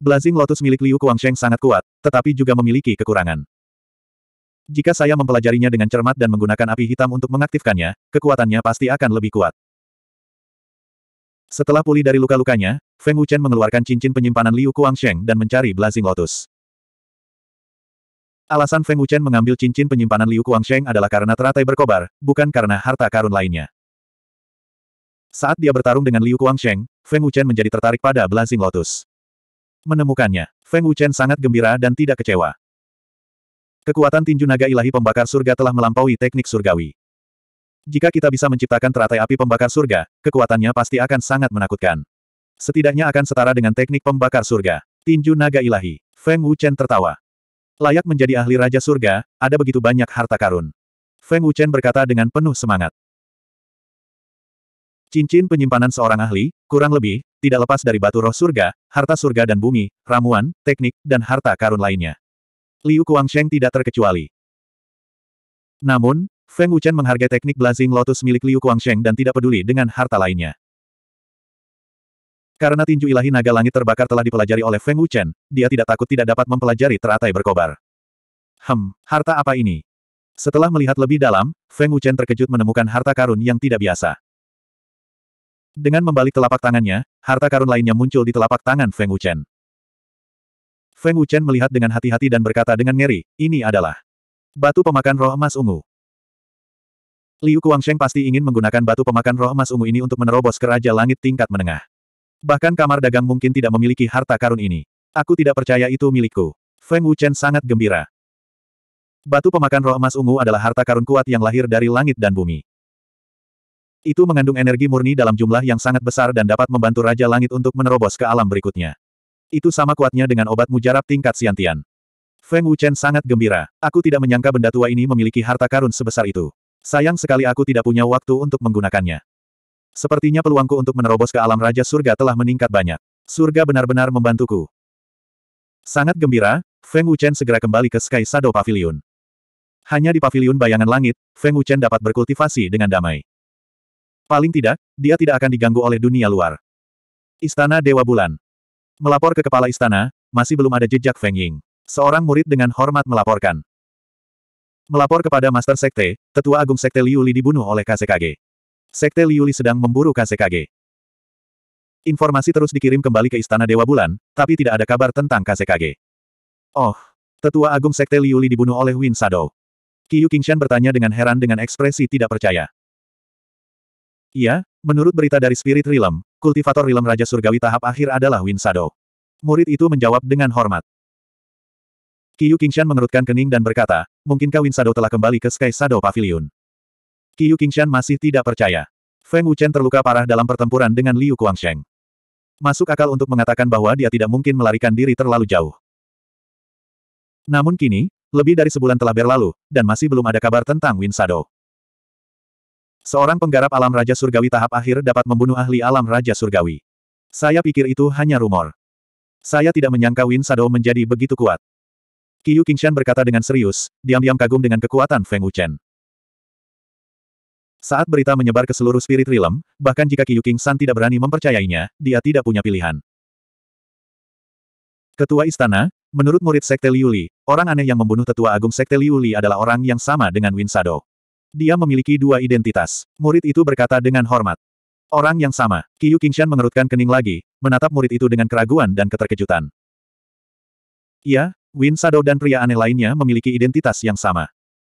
Blazing Lotus milik Liu Kuangsheng sangat kuat, tetapi juga memiliki kekurangan. Jika saya mempelajarinya dengan cermat dan menggunakan api hitam untuk mengaktifkannya, kekuatannya pasti akan lebih kuat. Setelah pulih dari luka-lukanya, Feng Wuchen mengeluarkan cincin penyimpanan Liu Kuangsheng dan mencari Blazing Lotus. Alasan Feng Wuchen mengambil cincin penyimpanan Liu Kuangsheng adalah karena teratai berkobar, bukan karena harta karun lainnya. Saat dia bertarung dengan Liu Kuangsheng, Feng Wuchen menjadi tertarik pada Blazing Lotus. Menemukannya, Feng Wuchen sangat gembira dan tidak kecewa. Kekuatan tinju naga ilahi pembakar surga telah melampaui teknik surgawi. Jika kita bisa menciptakan teratai api pembakar surga, kekuatannya pasti akan sangat menakutkan. Setidaknya akan setara dengan teknik pembakar surga. Tinju naga ilahi. Feng Wuchen tertawa. Layak menjadi ahli raja surga, ada begitu banyak harta karun. Feng Wuchen berkata dengan penuh semangat. Cincin penyimpanan seorang ahli, kurang lebih, tidak lepas dari batu roh surga, harta surga dan bumi, ramuan, teknik, dan harta karun lainnya. Liu Kuangsheng tidak terkecuali. Namun, Feng Wuchen menghargai teknik Blazing Lotus milik Liu Kuangsheng dan tidak peduli dengan harta lainnya. Karena tinju ilahi naga langit terbakar telah dipelajari oleh Feng Wuchen, dia tidak takut tidak dapat mempelajari teratai berkobar. Hem, harta apa ini? Setelah melihat lebih dalam, Feng Wuchen terkejut menemukan harta karun yang tidak biasa. Dengan membalik telapak tangannya, harta karun lainnya muncul di telapak tangan Feng Wuchen. Feng Wuchen melihat dengan hati-hati dan berkata dengan ngeri, ini adalah batu pemakan roh emas ungu. Liu Kuangsheng pasti ingin menggunakan batu pemakan roh emas ungu ini untuk menerobos ke Raja Langit tingkat menengah. Bahkan kamar dagang mungkin tidak memiliki harta karun ini. Aku tidak percaya itu milikku. Feng Wuchen sangat gembira. Batu pemakan roh emas ungu adalah harta karun kuat yang lahir dari langit dan bumi. Itu mengandung energi murni dalam jumlah yang sangat besar dan dapat membantu Raja Langit untuk menerobos ke alam berikutnya. Itu sama kuatnya dengan obat mujarab tingkat Siantian. Feng Wuchen sangat gembira. Aku tidak menyangka benda tua ini memiliki harta karun sebesar itu. Sayang sekali aku tidak punya waktu untuk menggunakannya. Sepertinya peluangku untuk menerobos ke alam Raja Surga telah meningkat banyak. Surga benar-benar membantuku. Sangat gembira, Feng Wuchen segera kembali ke Sky Shadow Pavilion. Hanya di pavilion bayangan langit, Feng Wuchen dapat berkultivasi dengan damai. Paling tidak, dia tidak akan diganggu oleh dunia luar. Istana Dewa Bulan. Melapor ke kepala istana, masih belum ada jejak Feng Ying. Seorang murid dengan hormat melaporkan. Melapor kepada Master Sekte, Tetua Agung Sekte Liu Li dibunuh oleh KCKG. Sekte Liu Li sedang memburu KCKG. Informasi terus dikirim kembali ke Istana Dewa Bulan, tapi tidak ada kabar tentang KCKG. Oh, Tetua Agung Sekte Liu Li dibunuh oleh Win Shadow. Qiyu Qingshan bertanya dengan heran dengan ekspresi tidak percaya. Iya, menurut berita dari Spirit Realm, kultivator Realm Raja Surgawi tahap akhir adalah Win Sado. Murid itu menjawab dengan hormat. Kiyu Kingshan mengerutkan kening dan berkata, mungkinkah Win Sado telah kembali ke Sky Sado Pavilion? Kiyu Kingshan masih tidak percaya. Feng Wuchen terluka parah dalam pertempuran dengan Liu Kuangsheng. Masuk akal untuk mengatakan bahwa dia tidak mungkin melarikan diri terlalu jauh. Namun kini, lebih dari sebulan telah berlalu, dan masih belum ada kabar tentang Win Shadow. Seorang penggarap alam Raja Surgawi tahap akhir dapat membunuh ahli alam Raja Surgawi. Saya pikir itu hanya rumor. Saya tidak menyangka Win Shadow menjadi begitu kuat. Qiyu Qingshan berkata dengan serius, diam-diam kagum dengan kekuatan Feng Wuchen. Saat berita menyebar ke seluruh spirit realm, bahkan jika Qiyu Qingshan tidak berani mempercayainya, dia tidak punya pilihan. Ketua Istana, menurut murid Sekte Liuli, orang aneh yang membunuh Tetua Agung Sekte Liuli adalah orang yang sama dengan Win Shadow. Dia memiliki dua identitas. Murid itu berkata dengan hormat. Orang yang sama, Kiyu Qingshan mengerutkan kening lagi, menatap murid itu dengan keraguan dan keterkejutan. Ya, Win Shadow dan pria aneh lainnya memiliki identitas yang sama.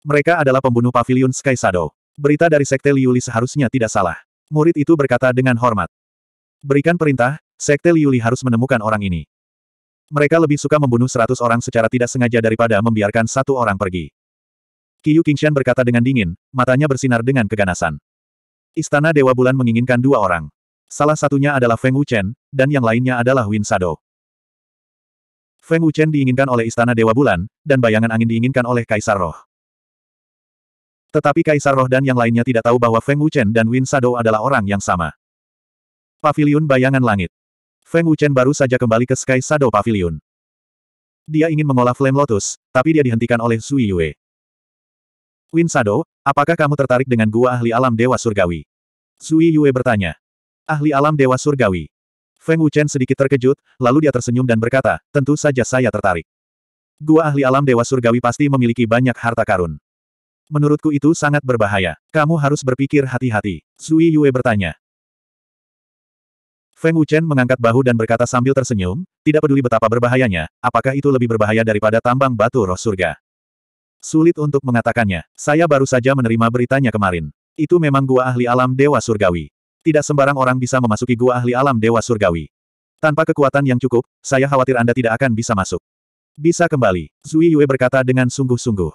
Mereka adalah pembunuh pavilion Sky Shadow. Berita dari Sekte Liuli seharusnya tidak salah. Murid itu berkata dengan hormat. Berikan perintah, Sekte Liuli harus menemukan orang ini. Mereka lebih suka membunuh seratus orang secara tidak sengaja daripada membiarkan satu orang pergi. Yu Kingshan berkata dengan dingin, matanya bersinar dengan keganasan. Istana Dewa Bulan menginginkan dua orang. Salah satunya adalah Feng Wuchen, dan yang lainnya adalah Win Sado. Feng Wuchen diinginkan oleh Istana Dewa Bulan, dan bayangan angin diinginkan oleh Kaisar Roh. Tetapi Kaisar Roh dan yang lainnya tidak tahu bahwa Feng Wuchen dan Win Sado adalah orang yang sama. Pavilion Bayangan Langit Feng Wuchen baru saja kembali ke Sky Shadow Pavilion. Dia ingin mengolah Flame Lotus, tapi dia dihentikan oleh Sui Yue. Win Sado, apakah kamu tertarik dengan gua ahli alam Dewa Surgawi? Sui Yue bertanya. Ahli alam Dewa Surgawi. Feng Wuchen sedikit terkejut, lalu dia tersenyum dan berkata, tentu saja saya tertarik. Gua ahli alam Dewa Surgawi pasti memiliki banyak harta karun. Menurutku itu sangat berbahaya. Kamu harus berpikir hati-hati. Sui Yue bertanya. Feng Wuchen mengangkat bahu dan berkata sambil tersenyum, tidak peduli betapa berbahayanya, apakah itu lebih berbahaya daripada tambang batu roh surga. Sulit untuk mengatakannya. Saya baru saja menerima beritanya kemarin. Itu memang gua ahli alam Dewa Surgawi. Tidak sembarang orang bisa memasuki gua ahli alam Dewa Surgawi. Tanpa kekuatan yang cukup, saya khawatir Anda tidak akan bisa masuk. Bisa kembali, Zui Yue berkata dengan sungguh-sungguh.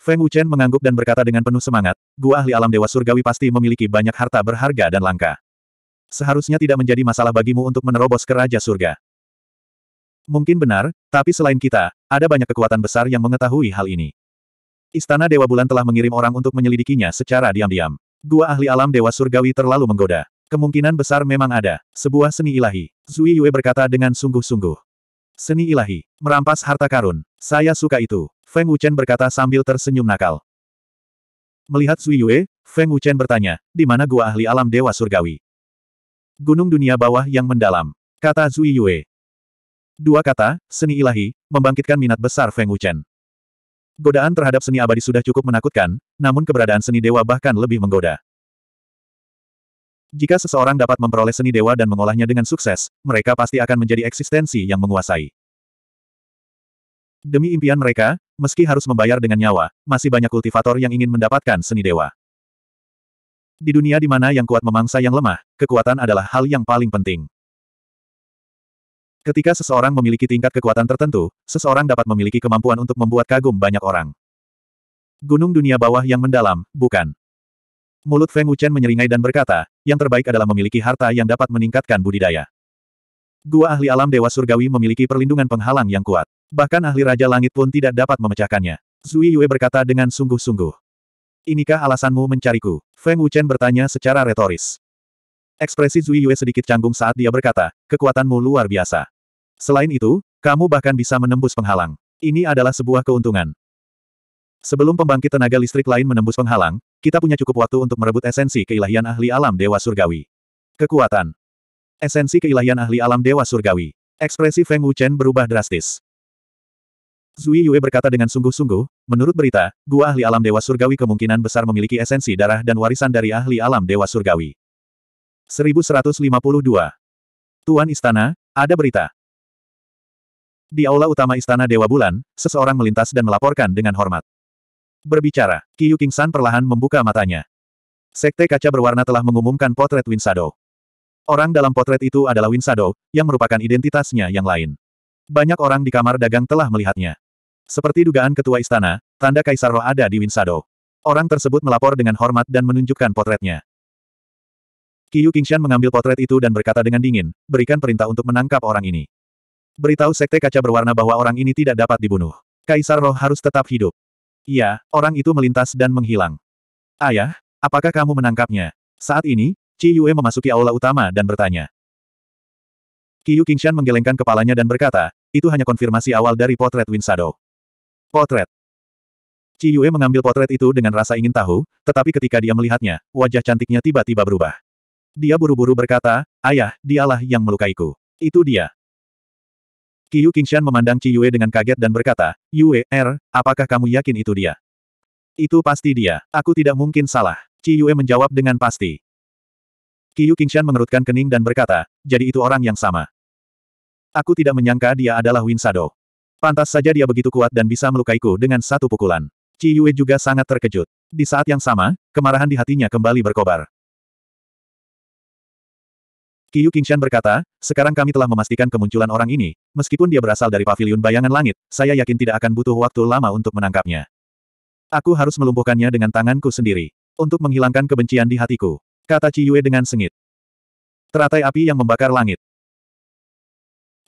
Feng Wuchen mengangguk dan berkata dengan penuh semangat, gua ahli alam Dewa Surgawi pasti memiliki banyak harta berharga dan langka. Seharusnya tidak menjadi masalah bagimu untuk menerobos ke Raja Surga. Mungkin benar, tapi selain kita, ada banyak kekuatan besar yang mengetahui hal ini. Istana Dewa Bulan telah mengirim orang untuk menyelidikinya secara diam-diam. Dua ahli alam Dewa Surgawi terlalu menggoda. Kemungkinan besar memang ada. Sebuah seni ilahi. Zui Yue berkata dengan sungguh-sungguh. Seni ilahi. Merampas harta karun. Saya suka itu. Feng Wuchen berkata sambil tersenyum nakal. Melihat Zui Yue, Feng Wuchen bertanya, di mana gua ahli alam Dewa Surgawi? Gunung dunia bawah yang mendalam. Kata Zui Yue. Dua kata, seni ilahi, membangkitkan minat besar Feng Wuchen. Godaan terhadap seni abadi sudah cukup menakutkan, namun keberadaan seni dewa bahkan lebih menggoda. Jika seseorang dapat memperoleh seni dewa dan mengolahnya dengan sukses, mereka pasti akan menjadi eksistensi yang menguasai. Demi impian mereka, meski harus membayar dengan nyawa, masih banyak kultivator yang ingin mendapatkan seni dewa. Di dunia di mana yang kuat memangsa yang lemah, kekuatan adalah hal yang paling penting. Ketika seseorang memiliki tingkat kekuatan tertentu, seseorang dapat memiliki kemampuan untuk membuat kagum banyak orang. Gunung dunia bawah yang mendalam, bukan. Mulut Feng Wuchen menyeringai dan berkata, yang terbaik adalah memiliki harta yang dapat meningkatkan budidaya. Gua ahli alam Dewa Surgawi memiliki perlindungan penghalang yang kuat. Bahkan ahli Raja Langit pun tidak dapat memecahkannya. Zui Yue berkata dengan sungguh-sungguh. Inikah alasanmu mencariku? Feng Wuchen bertanya secara retoris. Ekspresi Zui Yue sedikit canggung saat dia berkata, kekuatanmu luar biasa. Selain itu, kamu bahkan bisa menembus penghalang. Ini adalah sebuah keuntungan. Sebelum pembangkit tenaga listrik lain menembus penghalang, kita punya cukup waktu untuk merebut esensi keilahian ahli alam Dewa Surgawi. Kekuatan Esensi keilahian ahli alam Dewa Surgawi. Ekspresi Feng Wuchen berubah drastis. Zui Yue berkata dengan sungguh-sungguh, menurut berita, gua ahli alam Dewa Surgawi kemungkinan besar memiliki esensi darah dan warisan dari ahli alam Dewa Surgawi. 1152. Tuan Istana, ada berita. Di aula utama Istana Dewa Bulan, seseorang melintas dan melaporkan dengan hormat. Berbicara, Kiyu Kingsan perlahan membuka matanya. Sekte kaca berwarna telah mengumumkan potret Winsado. Orang dalam potret itu adalah Winsado, yang merupakan identitasnya yang lain. Banyak orang di kamar dagang telah melihatnya. Seperti dugaan ketua istana, tanda kaisar roh ada di Winsado. Orang tersebut melapor dengan hormat dan menunjukkan potretnya. Qiyu Qingshan mengambil potret itu dan berkata dengan dingin, berikan perintah untuk menangkap orang ini. Beritahu Sekte Kaca Berwarna bahwa orang ini tidak dapat dibunuh. Kaisar Roh harus tetap hidup. Iya, orang itu melintas dan menghilang. Ayah, apakah kamu menangkapnya? Saat ini, Qi Yue memasuki aula utama dan bertanya. Qiu Qingshan menggelengkan kepalanya dan berkata, itu hanya konfirmasi awal dari potret Winsado. Potret. Qi Yue mengambil potret itu dengan rasa ingin tahu, tetapi ketika dia melihatnya, wajah cantiknya tiba-tiba berubah. Dia buru-buru berkata, Ayah, dialah yang melukaiku. Itu dia. Kiyu Qingshan memandang Ci Yue dengan kaget dan berkata, Yue, Er, apakah kamu yakin itu dia? Itu pasti dia. Aku tidak mungkin salah. Ci Yue menjawab dengan pasti. Kiyu Qingshan mengerutkan kening dan berkata, jadi itu orang yang sama. Aku tidak menyangka dia adalah Win Sado. Pantas saja dia begitu kuat dan bisa melukaiku dengan satu pukulan. Ci Yue juga sangat terkejut. Di saat yang sama, kemarahan di hatinya kembali berkobar. Qiyu Qingshan berkata, sekarang kami telah memastikan kemunculan orang ini, meskipun dia berasal dari paviliun bayangan langit, saya yakin tidak akan butuh waktu lama untuk menangkapnya. Aku harus melumpuhkannya dengan tanganku sendiri, untuk menghilangkan kebencian di hatiku, kata Ciyue dengan sengit. Teratai api yang membakar langit.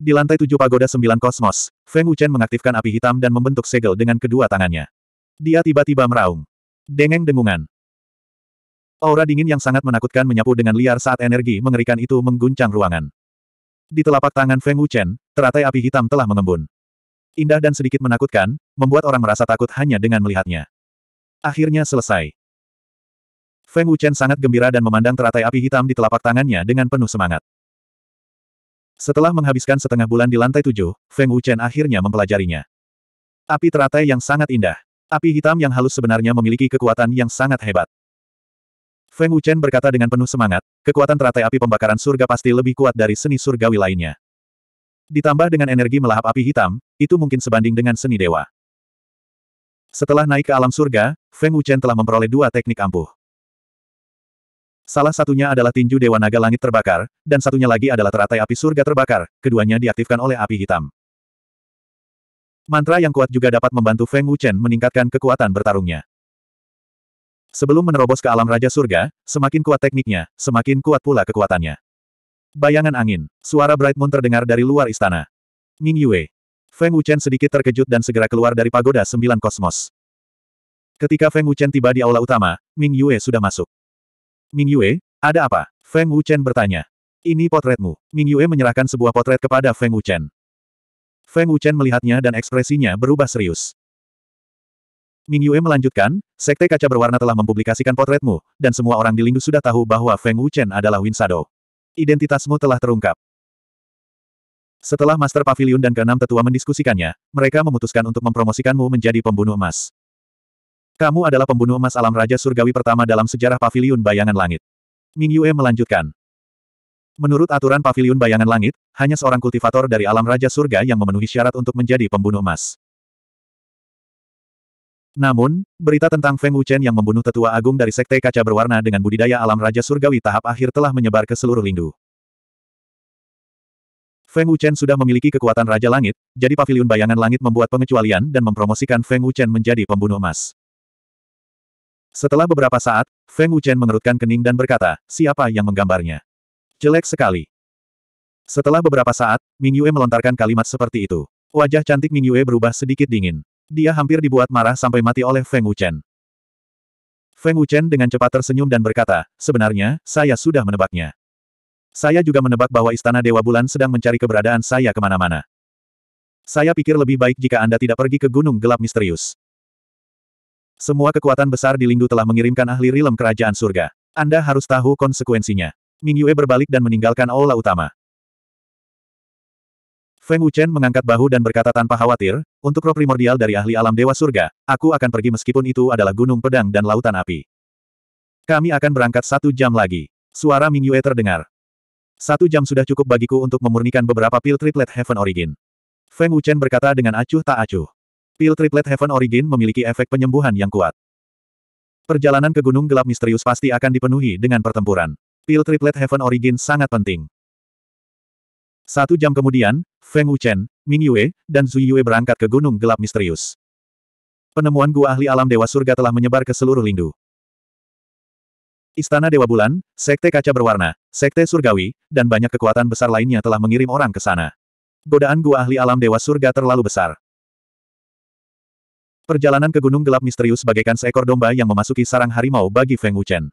Di lantai tujuh pagoda sembilan kosmos, Feng Wuchen mengaktifkan api hitam dan membentuk segel dengan kedua tangannya. Dia tiba-tiba meraung. Dengeng dengungan. Aura dingin yang sangat menakutkan menyapu dengan liar saat energi mengerikan itu mengguncang ruangan. Di telapak tangan Feng Wuchen, teratai api hitam telah mengembun. Indah dan sedikit menakutkan, membuat orang merasa takut hanya dengan melihatnya. Akhirnya selesai. Feng Wuchen sangat gembira dan memandang teratai api hitam di telapak tangannya dengan penuh semangat. Setelah menghabiskan setengah bulan di lantai tujuh, Feng Wuchen akhirnya mempelajarinya. Api teratai yang sangat indah. Api hitam yang halus sebenarnya memiliki kekuatan yang sangat hebat. Feng Wuchen berkata dengan penuh semangat, kekuatan teratai api pembakaran surga pasti lebih kuat dari seni surgawi lainnya. Ditambah dengan energi melahap api hitam, itu mungkin sebanding dengan seni dewa. Setelah naik ke alam surga, Feng Wuchen telah memperoleh dua teknik ampuh. Salah satunya adalah tinju Dewa Naga Langit terbakar, dan satunya lagi adalah teratai api surga terbakar, keduanya diaktifkan oleh api hitam. Mantra yang kuat juga dapat membantu Feng Wuchen meningkatkan kekuatan bertarungnya. Sebelum menerobos ke alam Raja Surga, semakin kuat tekniknya, semakin kuat pula kekuatannya. Bayangan angin, suara Bright Moon terdengar dari luar istana. Ming Yue. Feng Wuchen sedikit terkejut dan segera keluar dari pagoda sembilan kosmos. Ketika Feng Wuchen tiba di aula utama, Ming Yue sudah masuk. Ming Yue, ada apa? Feng Wuchen bertanya. Ini potretmu. Ming Yue menyerahkan sebuah potret kepada Feng Wuchen. Feng Wuchen melihatnya dan ekspresinya berubah serius. Ming Yue melanjutkan, Sekte Kaca Berwarna telah mempublikasikan potretmu, dan semua orang di Lingdu sudah tahu bahwa Feng Wuchen adalah Win Shadow. Identitasmu telah terungkap. Setelah Master Pavilion dan keenam tetua mendiskusikannya, mereka memutuskan untuk mempromosikanmu menjadi pembunuh emas. Kamu adalah pembunuh emas alam Raja Surgawi pertama dalam sejarah Pavilion Bayangan Langit. Ming Yue melanjutkan. Menurut aturan Pavilion Bayangan Langit, hanya seorang kultivator dari alam Raja Surga yang memenuhi syarat untuk menjadi pembunuh emas. Namun, berita tentang Feng Wuchen yang membunuh tetua agung dari Sekte Kaca Berwarna dengan budidaya alam Raja Surgawi tahap akhir telah menyebar ke seluruh Lindu. Feng Wuchen sudah memiliki kekuatan Raja Langit, jadi Paviliun Bayangan Langit membuat pengecualian dan mempromosikan Feng Wuchen menjadi pembunuh emas. Setelah beberapa saat, Feng Wuchen mengerutkan kening dan berkata, siapa yang menggambarnya? Jelek sekali. Setelah beberapa saat, Ming Yue melontarkan kalimat seperti itu. Wajah cantik Ming Yue berubah sedikit dingin. Dia hampir dibuat marah sampai mati oleh Feng Wuchen. Feng Wuchen dengan cepat tersenyum dan berkata, sebenarnya, saya sudah menebaknya. Saya juga menebak bahwa Istana Dewa Bulan sedang mencari keberadaan saya kemana-mana. Saya pikir lebih baik jika Anda tidak pergi ke Gunung Gelap Misterius. Semua kekuatan besar di Lingdu telah mengirimkan ahli rilem kerajaan surga. Anda harus tahu konsekuensinya. Ming Yue berbalik dan meninggalkan aula utama. Feng Wuchen mengangkat bahu dan berkata tanpa khawatir, untuk roh primordial dari ahli alam dewa surga, aku akan pergi meskipun itu adalah gunung pedang dan lautan api. Kami akan berangkat satu jam lagi. Suara Ming Yue terdengar. Satu jam sudah cukup bagiku untuk memurnikan beberapa pil triplet Heaven Origin. Feng Wuchen berkata dengan acuh tak acuh. Pil triplet Heaven Origin memiliki efek penyembuhan yang kuat. Perjalanan ke gunung gelap misterius pasti akan dipenuhi dengan pertempuran. Pil triplet Heaven Origin sangat penting. Satu jam kemudian, Feng Wuchen, Ming Yue, dan Zhu Yue berangkat ke Gunung Gelap Misterius. Penemuan gua ahli alam Dewa Surga telah menyebar ke seluruh lindu. Istana Dewa Bulan, Sekte Kaca Berwarna, Sekte Surgawi, dan banyak kekuatan besar lainnya telah mengirim orang ke sana. Godaan gua ahli alam Dewa Surga terlalu besar. Perjalanan ke Gunung Gelap Misterius bagaikan seekor domba yang memasuki sarang harimau bagi Feng Wuchen.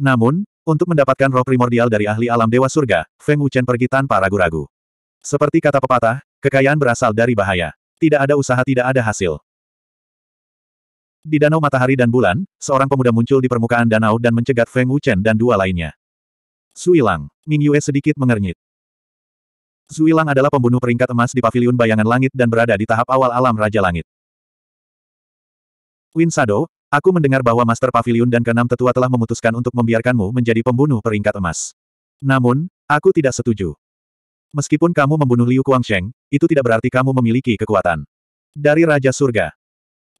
Namun, untuk mendapatkan roh primordial dari ahli alam dewa surga, Feng Wuchen pergi tanpa ragu-ragu. Seperti kata pepatah, kekayaan berasal dari bahaya. Tidak ada usaha tidak ada hasil. Di Danau Matahari dan Bulan, seorang pemuda muncul di permukaan danau dan mencegat Feng Wuchen dan dua lainnya. Suilang, Ming Yue sedikit mengernyit. Suilang adalah pembunuh peringkat emas di paviliun bayangan langit dan berada di tahap awal alam Raja Langit. Win Sado, Aku mendengar bahwa Master Pavilion dan keenam tetua telah memutuskan untuk membiarkanmu menjadi pembunuh peringkat emas. Namun, aku tidak setuju. Meskipun kamu membunuh Liu Kuangsheng, itu tidak berarti kamu memiliki kekuatan. Dari Raja Surga.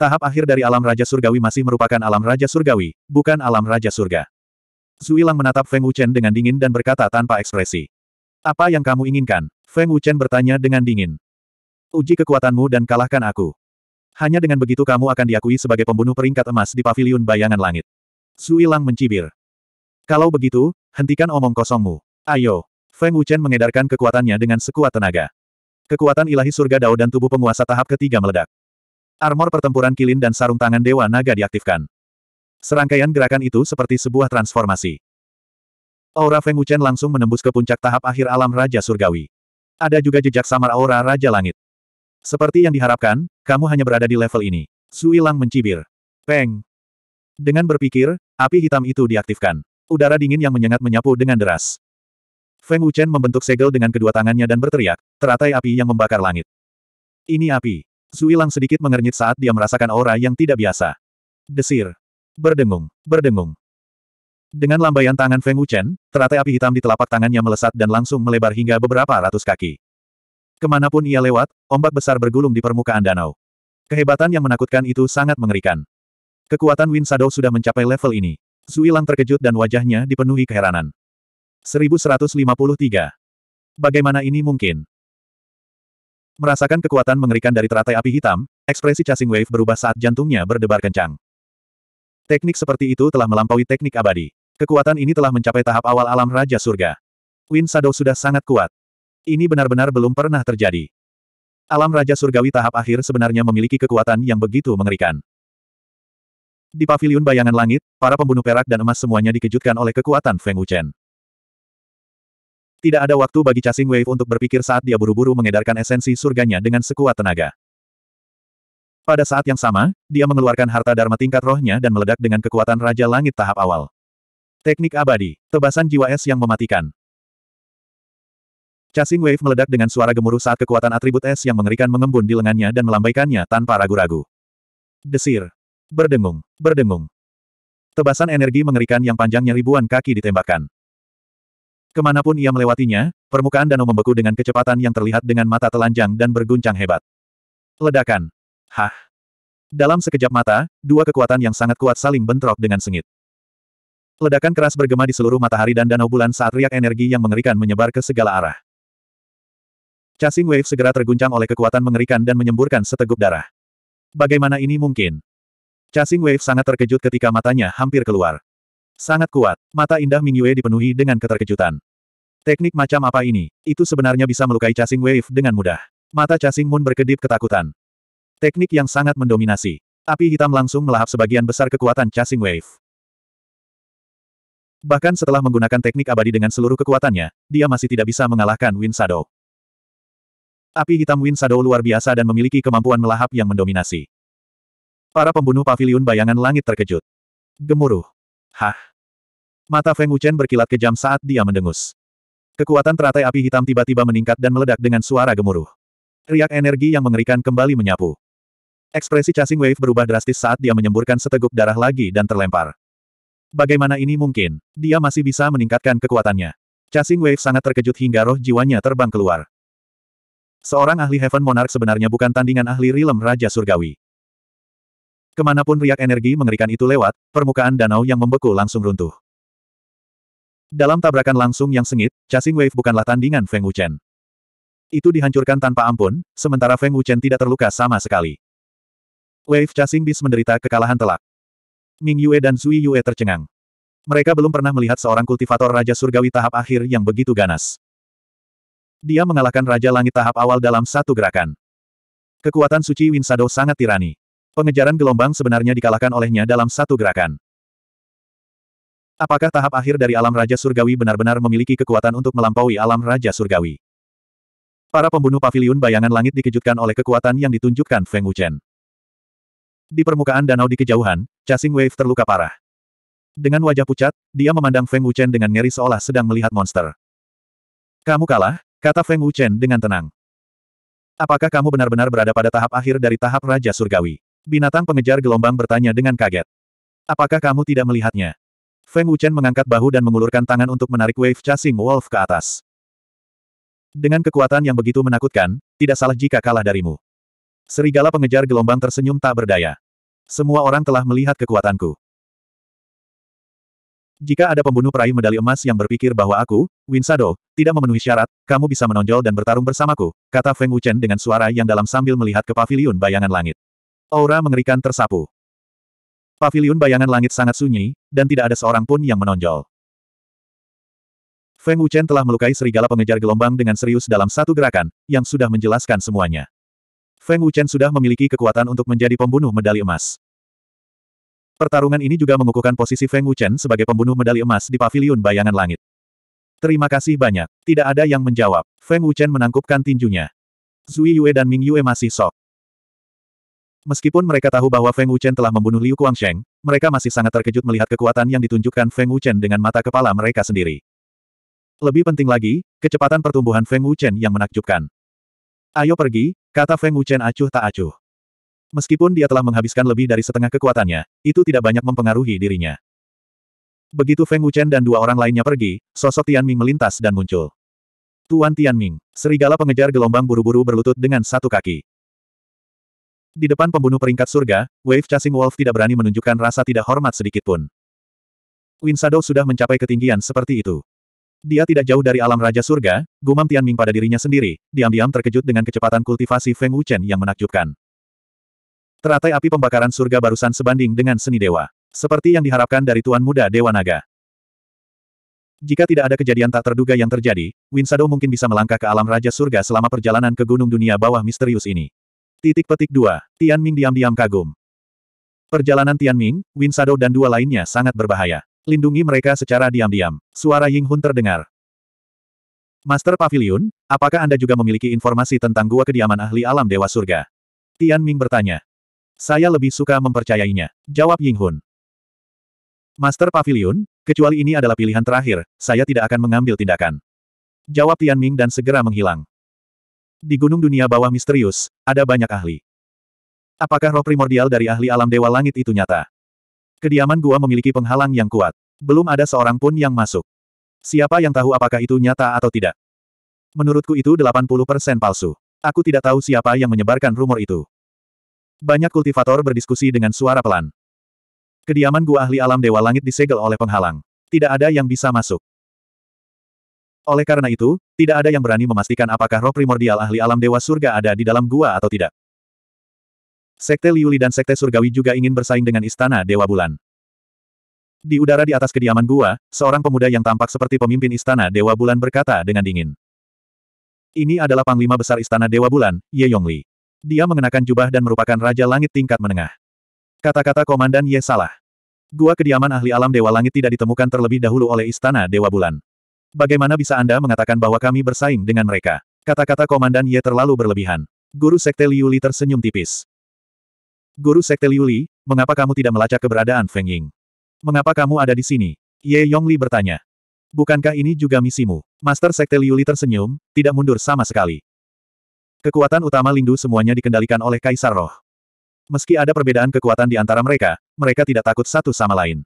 Tahap akhir dari alam Raja Surgawi masih merupakan alam Raja Surgawi, bukan alam Raja Surga. Zui Lang menatap Feng Wuchen dengan dingin dan berkata tanpa ekspresi. Apa yang kamu inginkan? Feng Wuchen bertanya dengan dingin. Uji kekuatanmu dan kalahkan aku. Hanya dengan begitu kamu akan diakui sebagai pembunuh peringkat emas di paviliun bayangan langit. Sui Lang mencibir. Kalau begitu, hentikan omong kosongmu. Ayo. Feng Wuchen mengedarkan kekuatannya dengan sekuat tenaga. Kekuatan ilahi surga Dao dan tubuh penguasa tahap ketiga meledak. Armor pertempuran kilin dan sarung tangan Dewa Naga diaktifkan. Serangkaian gerakan itu seperti sebuah transformasi. Aura Feng Wuchen langsung menembus ke puncak tahap akhir alam Raja Surgawi. Ada juga jejak samar aura Raja Langit. Seperti yang diharapkan, kamu hanya berada di level ini. Sui Lang mencibir. Peng. Dengan berpikir, api hitam itu diaktifkan. Udara dingin yang menyengat menyapu dengan deras. Feng Wuchen membentuk segel dengan kedua tangannya dan berteriak, teratai api yang membakar langit. Ini api. Sui Lang sedikit mengernyit saat dia merasakan aura yang tidak biasa. Desir. Berdengung, berdengung. Dengan lambaian tangan Feng Wuchen, teratai api hitam di telapak tangannya melesat dan langsung melebar hingga beberapa ratus kaki. Kemanapun ia lewat, ombak besar bergulung di permukaan danau. Kehebatan yang menakutkan itu sangat mengerikan. Kekuatan Wind Shadow sudah mencapai level ini. Zuilang terkejut dan wajahnya dipenuhi keheranan. 1153. Bagaimana ini mungkin? Merasakan kekuatan mengerikan dari teratai api hitam, ekspresi Chasing Wave berubah saat jantungnya berdebar kencang. Teknik seperti itu telah melampaui teknik abadi. Kekuatan ini telah mencapai tahap awal alam Raja Surga. Wind Shadow sudah sangat kuat. Ini benar-benar belum pernah terjadi. Alam Raja Surgawi tahap akhir sebenarnya memiliki kekuatan yang begitu mengerikan. Di Pavilion bayangan langit, para pembunuh perak dan emas semuanya dikejutkan oleh kekuatan Feng Wuchen. Tidak ada waktu bagi Casing Wave untuk berpikir saat dia buru-buru mengedarkan esensi surganya dengan sekuat tenaga. Pada saat yang sama, dia mengeluarkan harta dharma tingkat rohnya dan meledak dengan kekuatan Raja Langit tahap awal. Teknik abadi, tebasan jiwa es yang mematikan. Casing Wave meledak dengan suara gemuruh saat kekuatan atribut es yang mengerikan mengembun di lengannya dan melambaikannya tanpa ragu-ragu. Desir. Berdengung. Berdengung. Tebasan energi mengerikan yang panjangnya ribuan kaki ditembakkan. Kemanapun ia melewatinya, permukaan danau membeku dengan kecepatan yang terlihat dengan mata telanjang dan berguncang hebat. Ledakan. Hah. Dalam sekejap mata, dua kekuatan yang sangat kuat saling bentrok dengan sengit. Ledakan keras bergema di seluruh matahari dan danau bulan saat riak energi yang mengerikan menyebar ke segala arah. Chasing Wave segera terguncang oleh kekuatan mengerikan dan menyemburkan seteguk darah. Bagaimana ini mungkin? Chasing Wave sangat terkejut ketika matanya hampir keluar. Sangat kuat, mata indah Ming Yue dipenuhi dengan keterkejutan. Teknik macam apa ini? Itu sebenarnya bisa melukai Chasing Wave dengan mudah. Mata Chasing Moon berkedip ketakutan. Teknik yang sangat mendominasi. Api hitam langsung melahap sebagian besar kekuatan Chasing Wave. Bahkan setelah menggunakan teknik abadi dengan seluruh kekuatannya, dia masih tidak bisa mengalahkan Wind Shadow. Api hitam Win Shadow luar biasa dan memiliki kemampuan melahap yang mendominasi. Para pembunuh pavilion bayangan langit terkejut. Gemuruh. Hah. Mata Feng Wuchen berkilat kejam saat dia mendengus. Kekuatan teratai api hitam tiba-tiba meningkat dan meledak dengan suara gemuruh. Riak energi yang mengerikan kembali menyapu. Ekspresi casing Wave berubah drastis saat dia menyemburkan seteguk darah lagi dan terlempar. Bagaimana ini mungkin? Dia masih bisa meningkatkan kekuatannya. Casing Wave sangat terkejut hingga roh jiwanya terbang keluar. Seorang ahli Heaven Monarch sebenarnya bukan tandingan ahli Rilem Raja Surgawi. Kemanapun riak energi mengerikan itu lewat, permukaan danau yang membeku langsung runtuh. Dalam tabrakan langsung yang sengit, Chasing Wave bukanlah tandingan Feng Wuchen. Itu dihancurkan tanpa ampun, sementara Feng Wuchen tidak terluka sama sekali. Wave Chasing bis menderita kekalahan telak. Ming Yue dan Zui Yue tercengang. Mereka belum pernah melihat seorang kultivator Raja Surgawi tahap akhir yang begitu ganas. Dia mengalahkan Raja Langit tahap awal dalam satu gerakan. Kekuatan suci Winsado sangat tirani. Pengejaran gelombang sebenarnya dikalahkan olehnya dalam satu gerakan. Apakah tahap akhir dari alam Raja Surgawi benar-benar memiliki kekuatan untuk melampaui alam Raja Surgawi? Para pembunuh pavilion bayangan langit dikejutkan oleh kekuatan yang ditunjukkan Feng Wuchen. Di permukaan danau di kejauhan, Chasing Wave terluka parah. Dengan wajah pucat, dia memandang Feng Wuchen dengan ngeri seolah sedang melihat monster. Kamu kalah, Kata Feng Wuchen dengan tenang. Apakah kamu benar-benar berada pada tahap akhir dari tahap Raja Surgawi? Binatang pengejar gelombang bertanya dengan kaget. Apakah kamu tidak melihatnya? Feng Wuchen mengangkat bahu dan mengulurkan tangan untuk menarik wave chasing wolf ke atas. Dengan kekuatan yang begitu menakutkan, tidak salah jika kalah darimu. Serigala pengejar gelombang tersenyum tak berdaya. Semua orang telah melihat kekuatanku. Jika ada pembunuh peraih medali emas yang berpikir bahwa aku, Win tidak memenuhi syarat, kamu bisa menonjol dan bertarung bersamaku, kata Feng Wuchen dengan suara yang dalam sambil melihat ke pavilion bayangan langit. Aura mengerikan tersapu. Pavilion bayangan langit sangat sunyi, dan tidak ada seorang pun yang menonjol. Feng Wuchen telah melukai serigala pengejar gelombang dengan serius dalam satu gerakan, yang sudah menjelaskan semuanya. Feng Wuchen sudah memiliki kekuatan untuk menjadi pembunuh medali emas. Pertarungan ini juga mengukuhkan posisi Feng Wuchen sebagai pembunuh medali emas di Paviliun bayangan langit. Terima kasih banyak. Tidak ada yang menjawab. Feng Wuchen menangkupkan tinjunya. Zui Yue dan Ming Yue masih sok. Meskipun mereka tahu bahwa Feng Wuchen telah membunuh Liu Kuangsheng, mereka masih sangat terkejut melihat kekuatan yang ditunjukkan Feng Wuchen dengan mata kepala mereka sendiri. Lebih penting lagi, kecepatan pertumbuhan Feng Wuchen yang menakjubkan. Ayo pergi, kata Feng Wuchen acuh tak acuh. Meskipun dia telah menghabiskan lebih dari setengah kekuatannya, itu tidak banyak mempengaruhi dirinya. Begitu Feng Wuchen dan dua orang lainnya pergi, sosok Tian Ming melintas dan muncul. Tuan Tian Ming, serigala pengejar gelombang buru-buru berlutut dengan satu kaki. Di depan pembunuh peringkat surga, Wave Chasing Wolf tidak berani menunjukkan rasa tidak hormat sedikitpun. Winsado sudah mencapai ketinggian seperti itu. Dia tidak jauh dari alam Raja Surga, gumam Tian Ming pada dirinya sendiri, diam-diam terkejut dengan kecepatan kultivasi Feng Wuchen yang menakjubkan. Teratai api pembakaran surga barusan sebanding dengan seni dewa. Seperti yang diharapkan dari Tuan Muda Dewa Naga. Jika tidak ada kejadian tak terduga yang terjadi, Winsado mungkin bisa melangkah ke alam Raja Surga selama perjalanan ke Gunung Dunia Bawah Misterius ini. Titik petik 2. Tian Ming diam-diam kagum. Perjalanan Tian Ming, Winsado dan dua lainnya sangat berbahaya. Lindungi mereka secara diam-diam. Suara Ying Hun terdengar. Master Pavilion, apakah Anda juga memiliki informasi tentang gua kediaman ahli alam Dewa Surga? Tian Ming bertanya. Saya lebih suka mempercayainya, jawab Ying Hun. Master Pavilion, kecuali ini adalah pilihan terakhir, saya tidak akan mengambil tindakan. Jawab Tian Ming dan segera menghilang. Di gunung dunia bawah misterius, ada banyak ahli. Apakah roh primordial dari ahli alam dewa langit itu nyata? Kediaman gua memiliki penghalang yang kuat. Belum ada seorang pun yang masuk. Siapa yang tahu apakah itu nyata atau tidak? Menurutku itu 80% palsu. Aku tidak tahu siapa yang menyebarkan rumor itu. Banyak kultivator berdiskusi dengan suara pelan. Kediaman gua ahli alam dewa langit disegel oleh penghalang. Tidak ada yang bisa masuk. Oleh karena itu, tidak ada yang berani memastikan apakah roh primordial ahli alam dewa surga ada di dalam gua atau tidak. Sekte Liuli dan Sekte Surgawi juga ingin bersaing dengan Istana Dewa Bulan. Di udara di atas kediaman gua, seorang pemuda yang tampak seperti pemimpin Istana Dewa Bulan berkata dengan dingin. Ini adalah Panglima Besar Istana Dewa Bulan, Ye Yongli. Dia mengenakan jubah dan merupakan Raja Langit tingkat menengah. Kata-kata Komandan Ye salah. Gua kediaman ahli alam Dewa Langit tidak ditemukan terlebih dahulu oleh Istana Dewa Bulan. Bagaimana bisa Anda mengatakan bahwa kami bersaing dengan mereka? Kata-kata Komandan Ye terlalu berlebihan. Guru Sekte Liuli tersenyum tipis. Guru Sekte Liuli, mengapa kamu tidak melacak keberadaan Feng Ying? Mengapa kamu ada di sini? Ye Yongli bertanya. Bukankah ini juga misimu? Master Sekte Liuli tersenyum, tidak mundur sama sekali. Kekuatan utama Lindu semuanya dikendalikan oleh Kaisar Roh. Meski ada perbedaan kekuatan di antara mereka, mereka tidak takut satu sama lain.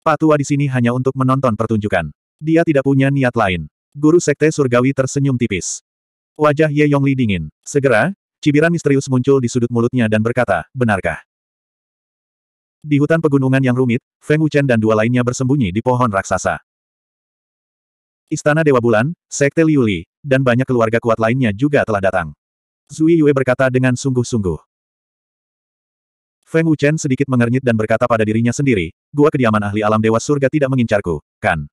Patua di sini hanya untuk menonton pertunjukan. Dia tidak punya niat lain. Guru Sekte Surgawi tersenyum tipis. Wajah Ye Yongli dingin. Segera, cibiran misterius muncul di sudut mulutnya dan berkata, benarkah? Di hutan pegunungan yang rumit, Feng Wuchen dan dua lainnya bersembunyi di pohon raksasa. Istana Dewa Bulan, Sekte Liuli, dan banyak keluarga kuat lainnya juga telah datang. Zui Yue berkata dengan sungguh-sungguh. Feng Wuchen sedikit mengernyit dan berkata pada dirinya sendiri, gua kediaman ahli alam dewa surga tidak mengincarku, kan?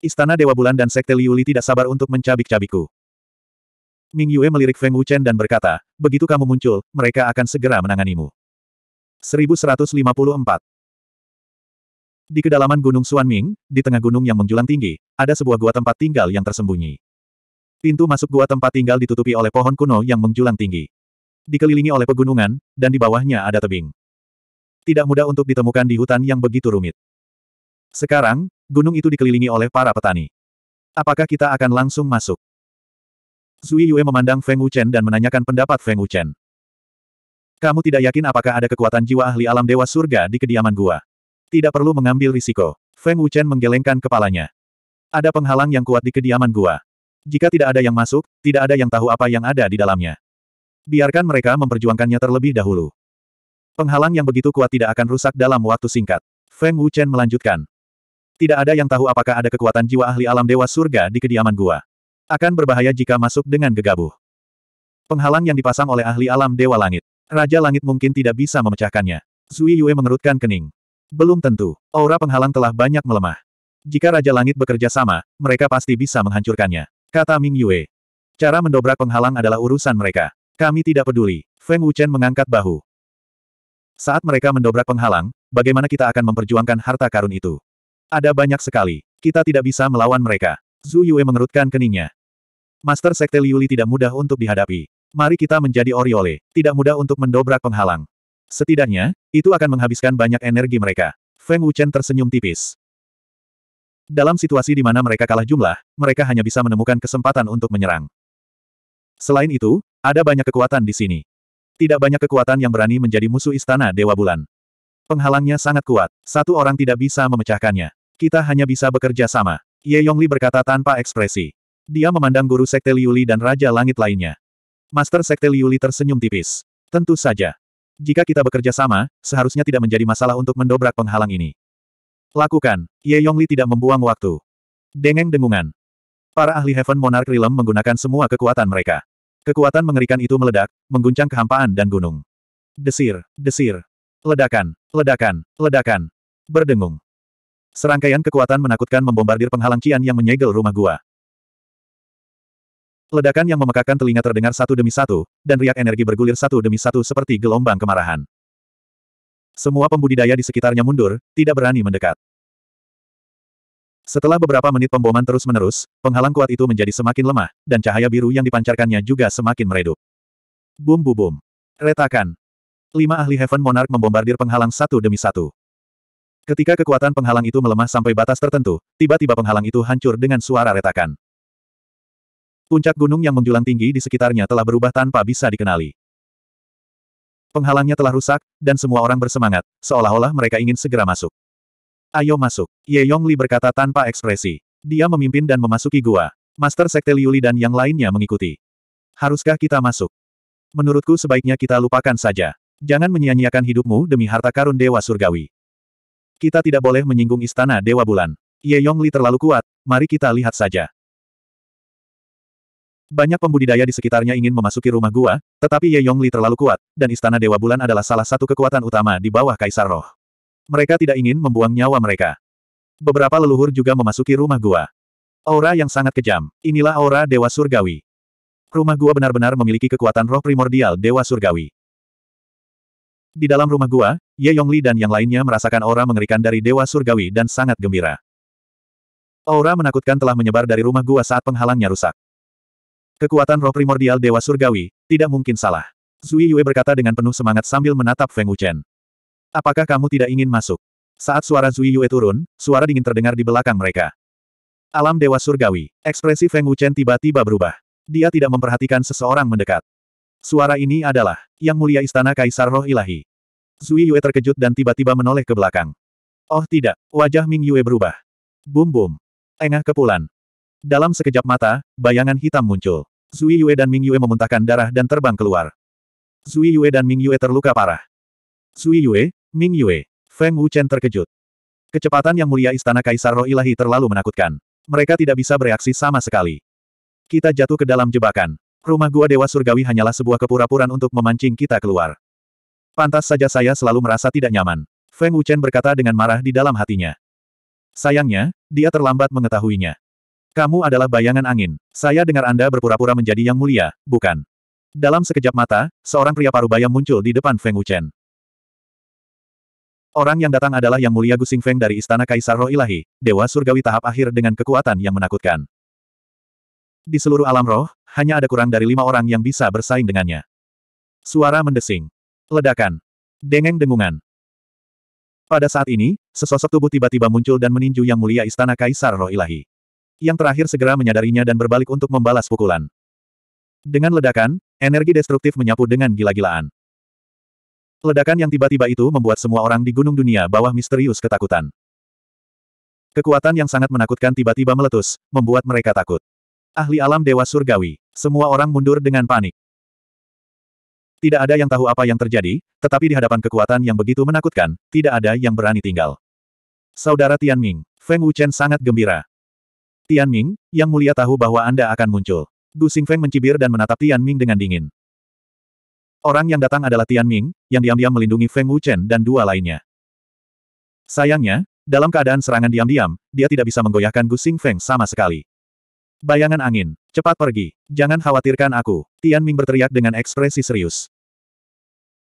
Istana Dewa Bulan dan Sekte Liuli tidak sabar untuk mencabik-cabikku. Ming Yue melirik Feng Wuchen dan berkata, begitu kamu muncul, mereka akan segera menanganimu. 1154 Di kedalaman Gunung Suan Ming, di tengah gunung yang menjulang tinggi, ada sebuah gua tempat tinggal yang tersembunyi. Pintu masuk gua tempat tinggal ditutupi oleh pohon kuno yang menjulang tinggi. Dikelilingi oleh pegunungan, dan di bawahnya ada tebing. Tidak mudah untuk ditemukan di hutan yang begitu rumit. Sekarang, gunung itu dikelilingi oleh para petani. Apakah kita akan langsung masuk? Zui Yue memandang Feng Wuchen dan menanyakan pendapat Feng Wuchen. Kamu tidak yakin apakah ada kekuatan jiwa ahli alam dewa surga di kediaman gua. Tidak perlu mengambil risiko. Feng Wuchen menggelengkan kepalanya. Ada penghalang yang kuat di kediaman gua. Jika tidak ada yang masuk, tidak ada yang tahu apa yang ada di dalamnya. Biarkan mereka memperjuangkannya terlebih dahulu. Penghalang yang begitu kuat tidak akan rusak dalam waktu singkat. Feng Wuchen melanjutkan. Tidak ada yang tahu apakah ada kekuatan jiwa ahli alam dewa surga di kediaman gua. Akan berbahaya jika masuk dengan gegabah. Penghalang yang dipasang oleh ahli alam dewa langit. Raja langit mungkin tidak bisa memecahkannya. Zui Yue mengerutkan kening. Belum tentu. Aura penghalang telah banyak melemah. Jika Raja Langit bekerja sama, mereka pasti bisa menghancurkannya. Kata Ming Yue. Cara mendobrak penghalang adalah urusan mereka. Kami tidak peduli. Feng Wuchen mengangkat bahu. Saat mereka mendobrak penghalang, bagaimana kita akan memperjuangkan harta karun itu? Ada banyak sekali. Kita tidak bisa melawan mereka. Zhu Yue mengerutkan keningnya. Master Sekte Liuli tidak mudah untuk dihadapi. Mari kita menjadi Oriole. Tidak mudah untuk mendobrak penghalang. Setidaknya, itu akan menghabiskan banyak energi mereka. Feng Wuchen tersenyum tipis. Dalam situasi di mana mereka kalah jumlah, mereka hanya bisa menemukan kesempatan untuk menyerang. Selain itu, ada banyak kekuatan di sini. Tidak banyak kekuatan yang berani menjadi musuh istana Dewa Bulan. Penghalangnya sangat kuat, satu orang tidak bisa memecahkannya. Kita hanya bisa bekerja sama. Ye Yongli berkata tanpa ekspresi. Dia memandang guru Sekte Liuli dan Raja Langit lainnya. Master Sekte Liuli tersenyum tipis. Tentu saja. Jika kita bekerja sama, seharusnya tidak menjadi masalah untuk mendobrak penghalang ini. Lakukan. Ye Yongli tidak membuang waktu. Dengeng dengungan. Para ahli Heaven Monarch Realm menggunakan semua kekuatan mereka. Kekuatan mengerikan itu meledak, mengguncang kehampaan dan gunung. Desir, desir. Ledakan, ledakan, ledakan. Berdengung. Serangkaian kekuatan menakutkan membombardir penghalang Cian yang menyegel rumah gua. Ledakan yang memekakan telinga terdengar satu demi satu, dan riak energi bergulir satu demi satu seperti gelombang kemarahan. Semua pembudidaya di sekitarnya mundur, tidak berani mendekat. Setelah beberapa menit pemboman terus-menerus, penghalang kuat itu menjadi semakin lemah, dan cahaya biru yang dipancarkannya juga semakin meredup. Bum bum bum. Retakan. Lima ahli Heaven Monarch membombardir penghalang satu demi satu. Ketika kekuatan penghalang itu melemah sampai batas tertentu, tiba-tiba penghalang itu hancur dengan suara retakan. Puncak gunung yang menjulang tinggi di sekitarnya telah berubah tanpa bisa dikenali. Penghalangnya telah rusak, dan semua orang bersemangat, seolah-olah mereka ingin segera masuk. Ayo masuk. Ye Yongli berkata tanpa ekspresi. Dia memimpin dan memasuki gua. Master Sekte Liuli dan yang lainnya mengikuti. Haruskah kita masuk? Menurutku sebaiknya kita lupakan saja. Jangan menyia-nyiakan hidupmu demi harta karun Dewa Surgawi. Kita tidak boleh menyinggung istana Dewa Bulan. Ye Yongli terlalu kuat, mari kita lihat saja. Banyak pembudidaya di sekitarnya ingin memasuki rumah gua, tetapi Ye Yongli terlalu kuat, dan Istana Dewa Bulan adalah salah satu kekuatan utama di bawah Kaisar Roh. Mereka tidak ingin membuang nyawa mereka. Beberapa leluhur juga memasuki rumah gua. Aura yang sangat kejam, inilah aura Dewa Surgawi. Rumah gua benar-benar memiliki kekuatan roh primordial Dewa Surgawi. Di dalam rumah gua, Ye Yongli dan yang lainnya merasakan aura mengerikan dari Dewa Surgawi dan sangat gembira. Aura menakutkan telah menyebar dari rumah gua saat penghalangnya rusak. Kekuatan roh primordial Dewa Surgawi, tidak mungkin salah. Zui Yue berkata dengan penuh semangat sambil menatap Feng Wuchen. Apakah kamu tidak ingin masuk? Saat suara Zui Yue turun, suara dingin terdengar di belakang mereka. Alam Dewa Surgawi, ekspresi Feng Wuchen tiba-tiba berubah. Dia tidak memperhatikan seseorang mendekat. Suara ini adalah, Yang Mulia Istana Kaisar Roh Ilahi. Zui Yue terkejut dan tiba-tiba menoleh ke belakang. Oh tidak, wajah Ming Yue berubah. Bum bum. Engah kepulan. Dalam sekejap mata, bayangan hitam muncul. Zui Yue dan Ming Yue memuntahkan darah dan terbang keluar. Zui Yue dan Ming Yue terluka parah. Zui Yue, Ming Yue, Feng Wuchen terkejut. Kecepatan yang mulia istana Kaisar Roh Ilahi terlalu menakutkan. Mereka tidak bisa bereaksi sama sekali. Kita jatuh ke dalam jebakan. Rumah gua Dewa Surgawi hanyalah sebuah kepura-puraan untuk memancing kita keluar. Pantas saja saya selalu merasa tidak nyaman. Feng Wuchen berkata dengan marah di dalam hatinya. Sayangnya, dia terlambat mengetahuinya. Kamu adalah bayangan angin. Saya dengar Anda berpura-pura menjadi yang mulia, bukan? Dalam sekejap mata, seorang pria paruh baya muncul di depan Feng Wuchen. Orang yang datang adalah Yang Mulia Gusing Feng dari Istana Kaisar Roh Ilahi, Dewa Surgawi tahap akhir dengan kekuatan yang menakutkan. Di seluruh alam roh, hanya ada kurang dari lima orang yang bisa bersaing dengannya. Suara mendesing. Ledakan. Dengeng dengungan. Pada saat ini, sesosok tubuh tiba-tiba muncul dan meninju Yang Mulia Istana Kaisar Roh Ilahi yang terakhir segera menyadarinya dan berbalik untuk membalas pukulan. Dengan ledakan, energi destruktif menyapu dengan gila-gilaan. Ledakan yang tiba-tiba itu membuat semua orang di gunung dunia bawah misterius ketakutan. Kekuatan yang sangat menakutkan tiba-tiba meletus, membuat mereka takut. Ahli alam dewa surgawi, semua orang mundur dengan panik. Tidak ada yang tahu apa yang terjadi, tetapi di hadapan kekuatan yang begitu menakutkan, tidak ada yang berani tinggal. Saudara Tian Ming, Feng Wuchen sangat gembira. Tian Ming, yang mulia tahu bahwa Anda akan muncul. Gu Xingfeng mencibir dan menatap Tian Ming dengan dingin. Orang yang datang adalah Tian Ming, yang diam-diam melindungi Feng Wuchen dan dua lainnya. Sayangnya, dalam keadaan serangan diam-diam, dia tidak bisa menggoyahkan Gu Xingfeng sama sekali. Bayangan angin, cepat pergi, jangan khawatirkan aku, Tian Ming berteriak dengan ekspresi serius.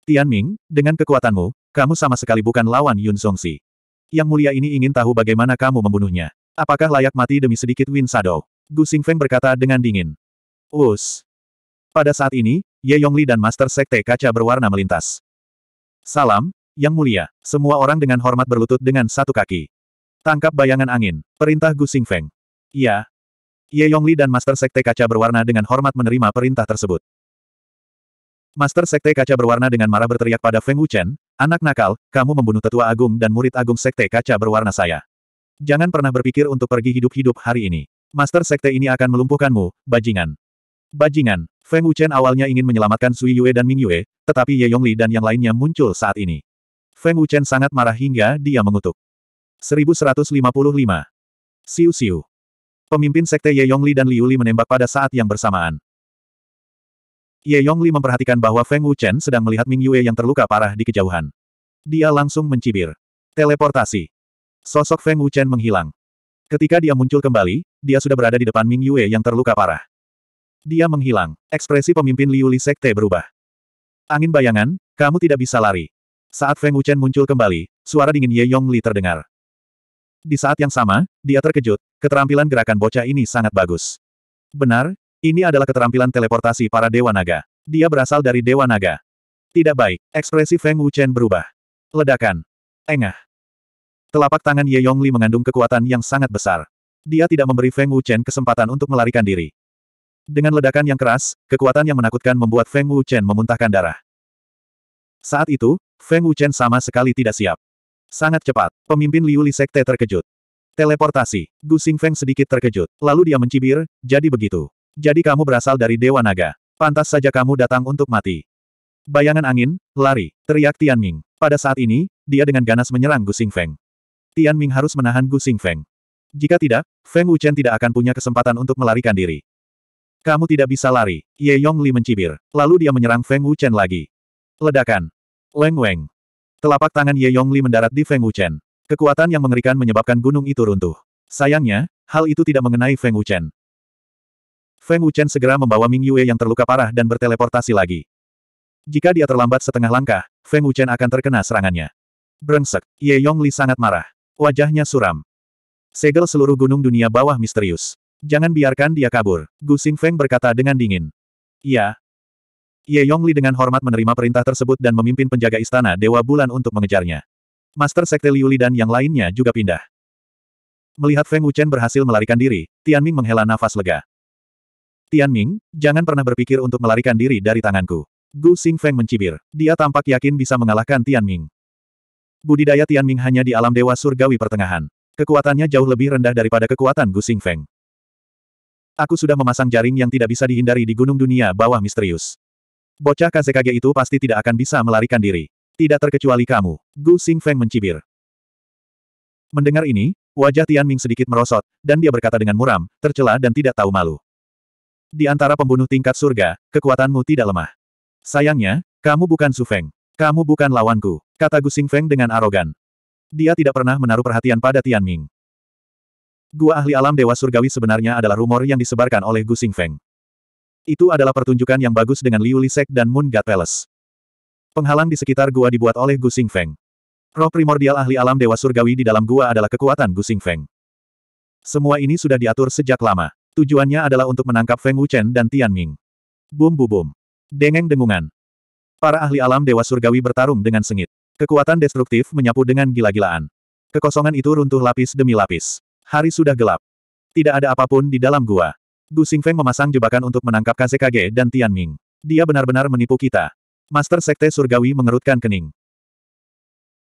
Tian Ming, dengan kekuatanmu, kamu sama sekali bukan lawan Yun Songxi. Yang mulia ini ingin tahu bagaimana kamu membunuhnya. Apakah layak mati demi sedikit Win Shadow? Gu Xingfeng berkata dengan dingin. Us. Pada saat ini, Ye Yongli dan Master Sekte Kaca berwarna melintas. Salam, Yang Mulia. Semua orang dengan hormat berlutut dengan satu kaki. Tangkap bayangan angin. Perintah Gu Xingfeng. Ya. Ye Yongli dan Master Sekte Kaca berwarna dengan hormat menerima perintah tersebut. Master Sekte Kaca berwarna dengan marah berteriak pada Feng Wuchen, anak nakal, kamu membunuh tetua agung dan murid agung Sekte Kaca berwarna saya. Jangan pernah berpikir untuk pergi hidup-hidup hari ini. Master Sekte ini akan melumpuhkanmu, bajingan. Bajingan, Feng Wuchen awalnya ingin menyelamatkan Sui Yue dan Ming Yue, tetapi Ye Yongli dan yang lainnya muncul saat ini. Feng Wuchen sangat marah hingga dia mengutuk. 1155. Siu Siu. Pemimpin Sekte Ye Yongli dan Liu Li menembak pada saat yang bersamaan. Ye Yongli memperhatikan bahwa Feng Wuchen sedang melihat Ming Yue yang terluka parah di kejauhan. Dia langsung mencibir. Teleportasi. Sosok Feng Wuchen menghilang. Ketika dia muncul kembali, dia sudah berada di depan Ming Yue yang terluka parah. Dia menghilang. Ekspresi pemimpin Liu Li Sekte berubah. Angin bayangan, kamu tidak bisa lari. Saat Feng Wuchen muncul kembali, suara dingin Ye Yong Li terdengar. Di saat yang sama, dia terkejut, keterampilan gerakan bocah ini sangat bagus. Benar, ini adalah keterampilan teleportasi para Dewa Naga. Dia berasal dari Dewa Naga. Tidak baik, ekspresi Feng Wuchen berubah. Ledakan. Engah. Telapak tangan Ye Yongli mengandung kekuatan yang sangat besar. Dia tidak memberi Feng Wuchen kesempatan untuk melarikan diri. Dengan ledakan yang keras, kekuatan yang menakutkan membuat Feng Wuchen memuntahkan darah. Saat itu, Feng Wuchen sama sekali tidak siap. Sangat cepat, pemimpin Liuli Sekte terkejut. Teleportasi, Gu Feng sedikit terkejut. Lalu dia mencibir, jadi begitu. Jadi kamu berasal dari Dewa Naga. Pantas saja kamu datang untuk mati. Bayangan angin, lari, teriak Tian Ming. Pada saat ini, dia dengan ganas menyerang Gu Feng. Tian Ming harus menahan Gu Feng. Jika tidak, Feng Wuchen tidak akan punya kesempatan untuk melarikan diri. Kamu tidak bisa lari, Ye Li mencibir. Lalu dia menyerang Feng Wuchen lagi. Ledakan. Leng Weng. Telapak tangan Ye Li mendarat di Feng Wuchen. Kekuatan yang mengerikan menyebabkan gunung itu runtuh. Sayangnya, hal itu tidak mengenai Feng Wuchen. Feng Wuchen segera membawa Ming Yue yang terluka parah dan berteleportasi lagi. Jika dia terlambat setengah langkah, Feng Wuchen akan terkena serangannya. Brengsek, Ye Li sangat marah. Wajahnya suram. Segel seluruh gunung dunia bawah misterius. Jangan biarkan dia kabur, Gu Xingfeng berkata dengan dingin. Ya. Ye Yongli dengan hormat menerima perintah tersebut dan memimpin penjaga istana Dewa Bulan untuk mengejarnya. Master Sekte Liu Li dan yang lainnya juga pindah. Melihat Feng Wuchen berhasil melarikan diri, Tianming menghela nafas lega. Tianming, jangan pernah berpikir untuk melarikan diri dari tanganku. Gu Xingfeng mencibir. Dia tampak yakin bisa mengalahkan Tianming. Budidaya Tianming hanya di alam dewa surgawi pertengahan. Kekuatannya jauh lebih rendah daripada kekuatan Gu Xingfeng. Aku sudah memasang jaring yang tidak bisa dihindari di gunung dunia bawah misterius. Bocah KZKG itu pasti tidak akan bisa melarikan diri. Tidak terkecuali kamu, Gu Xingfeng mencibir. Mendengar ini, wajah Tianming sedikit merosot, dan dia berkata dengan muram, tercela dan tidak tahu malu. Di antara pembunuh tingkat surga, kekuatanmu tidak lemah. Sayangnya, kamu bukan Su Feng. Kamu bukan lawanku, kata Gu Feng dengan arogan. Dia tidak pernah menaruh perhatian pada Tian Ming. Gua ahli alam Dewa Surgawi sebenarnya adalah rumor yang disebarkan oleh Gu Feng. Itu adalah pertunjukan yang bagus dengan Liu Lisek dan Moon God Palace. Penghalang di sekitar gua dibuat oleh Gu Feng. Roh primordial ahli alam Dewa Surgawi di dalam gua adalah kekuatan Gu Feng. Semua ini sudah diatur sejak lama. Tujuannya adalah untuk menangkap Feng Wuchen dan Tian Ming. Bum bu bum. Dengeng dengungan. Para ahli alam dewa surgawi bertarung dengan sengit. Kekuatan destruktif menyapu dengan gila-gilaan. Kekosongan itu runtuh lapis demi lapis. Hari sudah gelap. Tidak ada apapun di dalam gua. Gu Xingfeng memasang jebakan untuk menangkap Kasekage dan Tianming. Dia benar-benar menipu kita. Master Sekte Surgawi mengerutkan kening.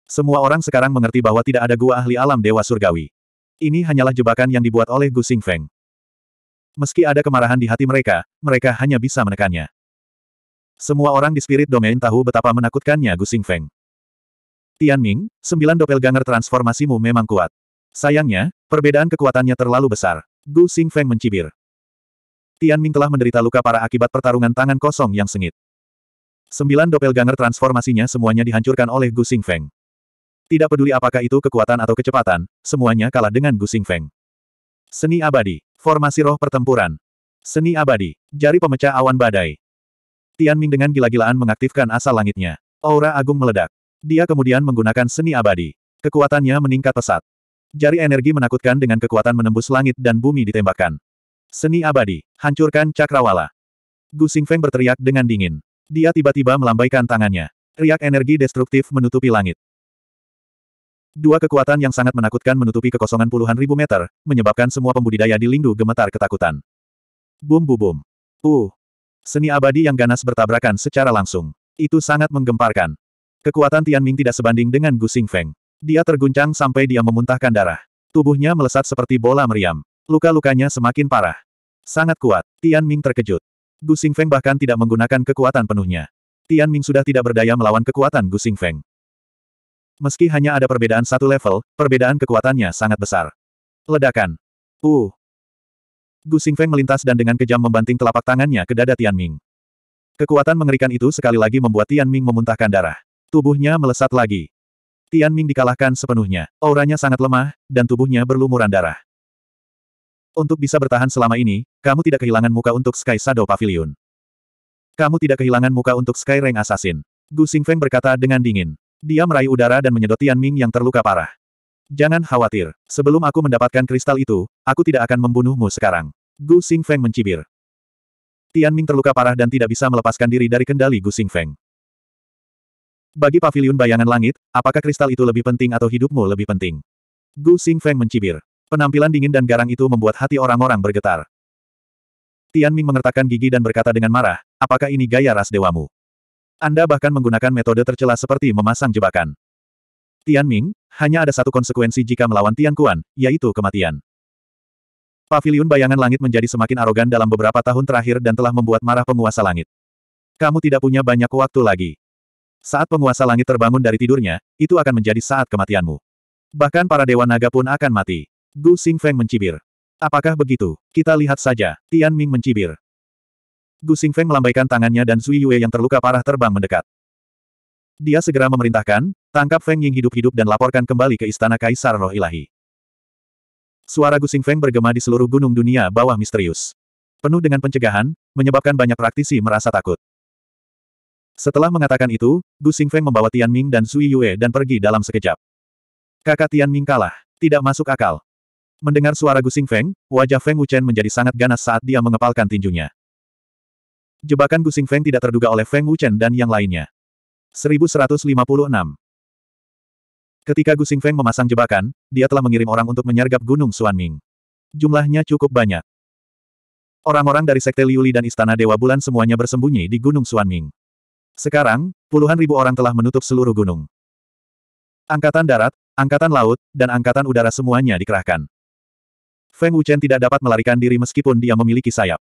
Semua orang sekarang mengerti bahwa tidak ada gua ahli alam dewa surgawi. Ini hanyalah jebakan yang dibuat oleh Gu Xingfeng. Meski ada kemarahan di hati mereka, mereka hanya bisa menekannya. Semua orang di Spirit Domain tahu betapa menakutkannya Gu Xingfeng. Ming, sembilan doppelganger transformasimu memang kuat. Sayangnya, perbedaan kekuatannya terlalu besar. Gu Xingfeng mencibir. Tian Ming telah menderita luka parah akibat pertarungan tangan kosong yang sengit. Sembilan doppelganger transformasinya semuanya dihancurkan oleh Gu Xingfeng. Tidak peduli apakah itu kekuatan atau kecepatan, semuanya kalah dengan Gu Xingfeng. Seni abadi, formasi roh pertempuran. Seni abadi, jari pemecah awan badai. Tian Ming dengan gila-gilaan mengaktifkan asal langitnya. Aura agung meledak. Dia kemudian menggunakan seni abadi. Kekuatannya meningkat pesat. Jari energi menakutkan dengan kekuatan menembus langit dan bumi ditembakkan. Seni abadi, hancurkan cakrawala. Gu Feng berteriak dengan dingin. Dia tiba-tiba melambaikan tangannya. Riak energi destruktif menutupi langit. Dua kekuatan yang sangat menakutkan menutupi kekosongan puluhan ribu meter, menyebabkan semua pembudidaya di Lingdu gemetar ketakutan. Bum bum bum. Uh, Seni abadi yang ganas bertabrakan secara langsung. Itu sangat menggemparkan. Kekuatan Tian Ming tidak sebanding dengan Gu Feng. Dia terguncang sampai dia memuntahkan darah. Tubuhnya melesat seperti bola meriam. Luka-lukanya semakin parah. Sangat kuat. Tian Ming terkejut. Gu Feng bahkan tidak menggunakan kekuatan penuhnya. Tian Ming sudah tidak berdaya melawan kekuatan Gu Feng. Meski hanya ada perbedaan satu level, perbedaan kekuatannya sangat besar. Ledakan. Uh, Gu Xingfeng melintas dan dengan kejam membanting telapak tangannya ke dada Tian Ming. Kekuatan mengerikan itu sekali lagi membuat Tian Ming memuntahkan darah. Tubuhnya melesat lagi. Tian Ming dikalahkan sepenuhnya. Auranya sangat lemah, dan tubuhnya berlumuran darah. Untuk bisa bertahan selama ini, kamu tidak kehilangan muka untuk Sky Shadow Pavilion. Kamu tidak kehilangan muka untuk Sky Rank Assassin. Gu Xingfeng berkata dengan dingin. Dia meraih udara dan menyedot Tian Ming yang terluka parah. Jangan khawatir, sebelum aku mendapatkan kristal itu, aku tidak akan membunuhmu sekarang. Gu Feng mencibir. Tian Ming terluka parah dan tidak bisa melepaskan diri dari kendali Gu Feng. Bagi pavilion bayangan langit, apakah kristal itu lebih penting atau hidupmu lebih penting? Gu Feng mencibir. Penampilan dingin dan garang itu membuat hati orang-orang bergetar. Tian Ming mengertakkan gigi dan berkata dengan marah, apakah ini gaya ras dewamu? Anda bahkan menggunakan metode tercela seperti memasang jebakan. Tian Ming, hanya ada satu konsekuensi jika melawan Tian Kuan, yaitu kematian. Paviliun bayangan langit menjadi semakin arogan dalam beberapa tahun terakhir dan telah membuat marah penguasa langit. Kamu tidak punya banyak waktu lagi. Saat penguasa langit terbangun dari tidurnya, itu akan menjadi saat kematianmu. Bahkan para dewa naga pun akan mati. Gu Xing Feng mencibir. Apakah begitu? Kita lihat saja. Tian Ming mencibir. Gu Xing Feng melambaikan tangannya dan Zui Yue yang terluka parah terbang mendekat. Dia segera memerintahkan, tangkap Feng Ying hidup-hidup dan laporkan kembali ke istana Kaisar Roh Ilahi. Suara Gusing Feng bergema di seluruh gunung dunia bawah misterius. Penuh dengan pencegahan, menyebabkan banyak praktisi merasa takut. Setelah mengatakan itu, Gusing Feng membawa Tian Ming dan Sui Yue dan pergi dalam sekejap. Kakak Tian Ming kalah, tidak masuk akal. Mendengar suara Gusing Feng, wajah Feng Wuchen menjadi sangat ganas saat dia mengepalkan tinjunya. Jebakan Gusing Feng tidak terduga oleh Feng Wuchen dan yang lainnya. 1156. Ketika Gusing Feng memasang jebakan, dia telah mengirim orang untuk menyergap Gunung Xuanming. Jumlahnya cukup banyak. Orang-orang dari Sekte Liuli dan Istana Dewa Bulan semuanya bersembunyi di Gunung Xuanming. Sekarang, puluhan ribu orang telah menutup seluruh gunung. Angkatan darat, angkatan laut, dan angkatan udara semuanya dikerahkan. Feng Wuchen tidak dapat melarikan diri meskipun dia memiliki sayap.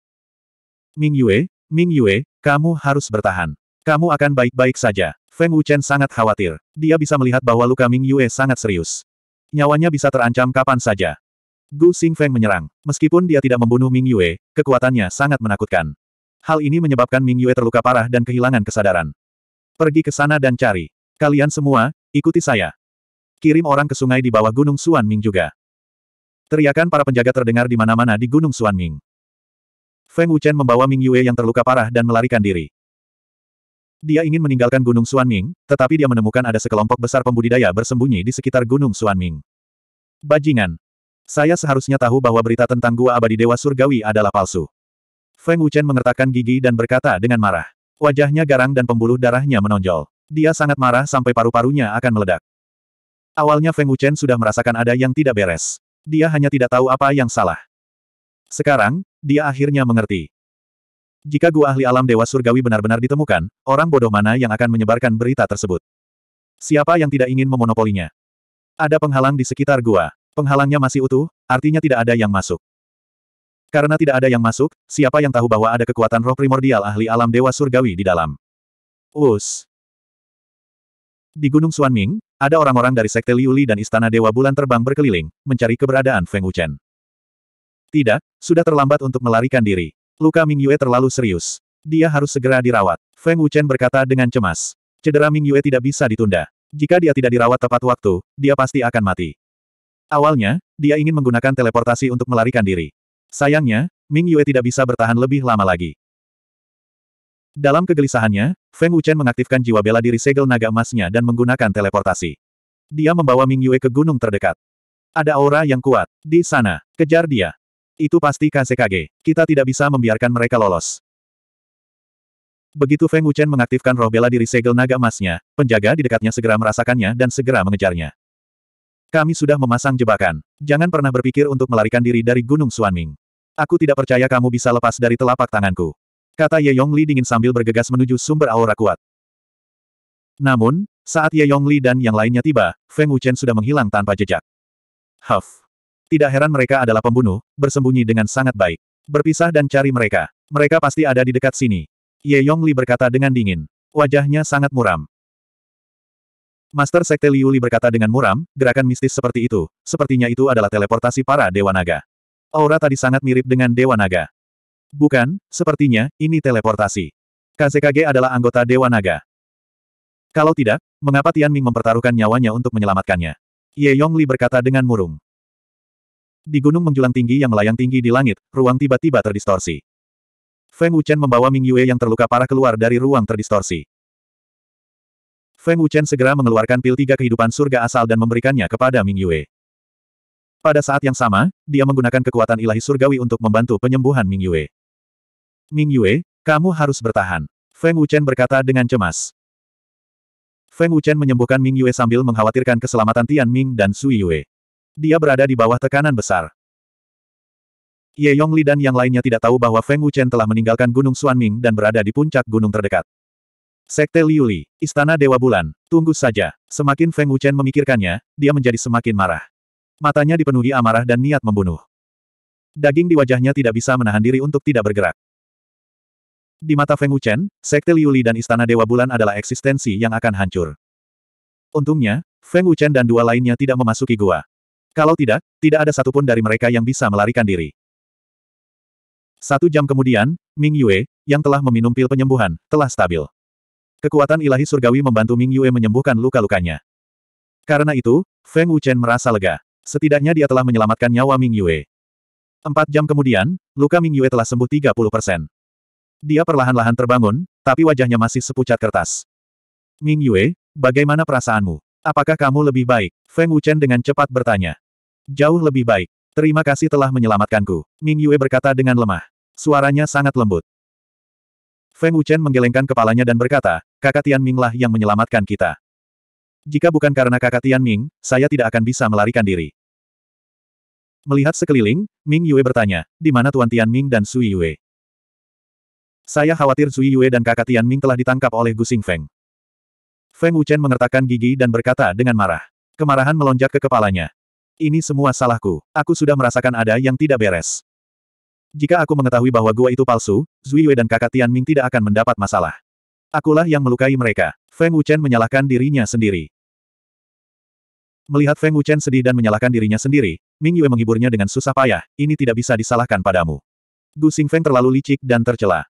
Ming Yue, Ming Yue, kamu harus bertahan. Kamu akan baik-baik saja. Feng Wuchen sangat khawatir. Dia bisa melihat bahwa luka Ming Yue sangat serius. Nyawanya bisa terancam kapan saja. Gu Feng menyerang. Meskipun dia tidak membunuh Ming Yue, kekuatannya sangat menakutkan. Hal ini menyebabkan Ming Yue terluka parah dan kehilangan kesadaran. Pergi ke sana dan cari. Kalian semua, ikuti saya. Kirim orang ke sungai di bawah Gunung Ming juga. Teriakan para penjaga terdengar di mana-mana di Gunung Ming. Feng Wuchen membawa Ming Yue yang terluka parah dan melarikan diri. Dia ingin meninggalkan Gunung Suanming, tetapi dia menemukan ada sekelompok besar pembudidaya bersembunyi di sekitar Gunung Suanming. Bajingan. Saya seharusnya tahu bahwa berita tentang Gua Abadi Dewa Surgawi adalah palsu. Feng Wuchen mengertakkan gigi dan berkata dengan marah. Wajahnya garang dan pembuluh darahnya menonjol. Dia sangat marah sampai paru-parunya akan meledak. Awalnya Feng Wuchen sudah merasakan ada yang tidak beres. Dia hanya tidak tahu apa yang salah. Sekarang, dia akhirnya mengerti. Jika gua ahli alam dewa surgawi benar-benar ditemukan, orang bodoh mana yang akan menyebarkan berita tersebut? Siapa yang tidak ingin memonopolinya? Ada penghalang di sekitar gua. Penghalangnya masih utuh, artinya tidak ada yang masuk. Karena tidak ada yang masuk, siapa yang tahu bahwa ada kekuatan roh primordial ahli alam dewa surgawi di dalam? Us. Di Gunung Suanming, ada orang-orang dari Sekte Liuli dan Istana Dewa Bulan terbang berkeliling, mencari keberadaan Feng Wuchen. Tidak, sudah terlambat untuk melarikan diri. Luka Ming Yue terlalu serius. Dia harus segera dirawat. Feng Wuchen berkata dengan cemas. Cedera Ming Yue tidak bisa ditunda. Jika dia tidak dirawat tepat waktu, dia pasti akan mati. Awalnya, dia ingin menggunakan teleportasi untuk melarikan diri. Sayangnya, Ming Yue tidak bisa bertahan lebih lama lagi. Dalam kegelisahannya, Feng Wuchen mengaktifkan jiwa bela diri segel naga emasnya dan menggunakan teleportasi. Dia membawa Ming Yue ke gunung terdekat. Ada aura yang kuat. Di sana, kejar dia. Itu pasti KCKG. Kita tidak bisa membiarkan mereka lolos. Begitu Feng Wuchen mengaktifkan roh bela diri segel naga emasnya, penjaga di dekatnya segera merasakannya dan segera mengejarnya. Kami sudah memasang jebakan. Jangan pernah berpikir untuk melarikan diri dari Gunung Suanming. Aku tidak percaya kamu bisa lepas dari telapak tanganku. Kata Ye Yongli dingin sambil bergegas menuju sumber aura kuat. Namun, saat Ye Yongli dan yang lainnya tiba, Feng Wuchen sudah menghilang tanpa jejak. Huff. Tidak heran mereka adalah pembunuh, bersembunyi dengan sangat baik. Berpisah dan cari mereka. Mereka pasti ada di dekat sini. Ye Yongli berkata dengan dingin. Wajahnya sangat muram. Master Sekte Liu Li berkata dengan muram, gerakan mistis seperti itu, sepertinya itu adalah teleportasi para Dewa Naga. Aura tadi sangat mirip dengan Dewa Naga. Bukan, sepertinya, ini teleportasi. KZKG adalah anggota Dewa Naga. Kalau tidak, mengapa Tian Ming mempertaruhkan nyawanya untuk menyelamatkannya? Ye Yongli berkata dengan murung. Di gunung menjulang tinggi yang melayang tinggi di langit, ruang tiba-tiba terdistorsi. Feng Wuchen membawa Ming Yue yang terluka parah keluar dari ruang terdistorsi. Feng Wuchen segera mengeluarkan pil tiga kehidupan surga asal dan memberikannya kepada Ming Yue. Pada saat yang sama, dia menggunakan kekuatan ilahi surgawi untuk membantu penyembuhan Ming Yue. Ming Yue, kamu harus bertahan. Feng Wuchen berkata dengan cemas. Feng Wuchen menyembuhkan Ming Yue sambil mengkhawatirkan keselamatan Tian Ming dan Sui Yue. Dia berada di bawah tekanan besar. Ye Yongli dan yang lainnya tidak tahu bahwa Feng Wuchen telah meninggalkan Gunung Suanming dan berada di puncak gunung terdekat. Sekte Liuli, Istana Dewa Bulan, tunggu saja. Semakin Feng Wuchen memikirkannya, dia menjadi semakin marah. Matanya dipenuhi amarah dan niat membunuh. Daging di wajahnya tidak bisa menahan diri untuk tidak bergerak. Di mata Feng Wuchen, Sekte Liuli dan Istana Dewa Bulan adalah eksistensi yang akan hancur. Untungnya, Feng Wuchen dan dua lainnya tidak memasuki gua. Kalau tidak, tidak ada satupun dari mereka yang bisa melarikan diri. Satu jam kemudian, Ming Yue, yang telah meminum pil penyembuhan, telah stabil. Kekuatan ilahi surgawi membantu Ming Yue menyembuhkan luka-lukanya. Karena itu, Feng Wuchen merasa lega. Setidaknya dia telah menyelamatkan nyawa Ming Yue. Empat jam kemudian, luka Ming Yue telah sembuh 30 persen. Dia perlahan-lahan terbangun, tapi wajahnya masih sepucat kertas. Ming Yue, bagaimana perasaanmu? Apakah kamu lebih baik? Feng Wuchen dengan cepat bertanya. Jauh lebih baik. Terima kasih telah menyelamatkanku. Ming Yue berkata dengan lemah. Suaranya sangat lembut. Feng Wuchen menggelengkan kepalanya dan berkata, kakak Tian Ming lah yang menyelamatkan kita. Jika bukan karena kakak Tian Ming, saya tidak akan bisa melarikan diri. Melihat sekeliling, Ming Yue bertanya, di mana Tuan Tian Ming dan Sui Yue? Saya khawatir Sui Yue dan kakak Tian Ming telah ditangkap oleh Gu Xing Feng. Feng Wuchen mengertakkan gigi dan berkata dengan marah. Kemarahan melonjak ke kepalanya. Ini semua salahku. Aku sudah merasakan ada yang tidak beres. Jika aku mengetahui bahwa gua itu palsu, Zui Yue dan kakak Tian Ming tidak akan mendapat masalah. Akulah yang melukai mereka. Feng Wuchen menyalahkan dirinya sendiri. Melihat Feng Wuchen sedih dan menyalahkan dirinya sendiri, Ming Yue menghiburnya dengan susah payah, ini tidak bisa disalahkan padamu. Gu Feng terlalu licik dan tercela.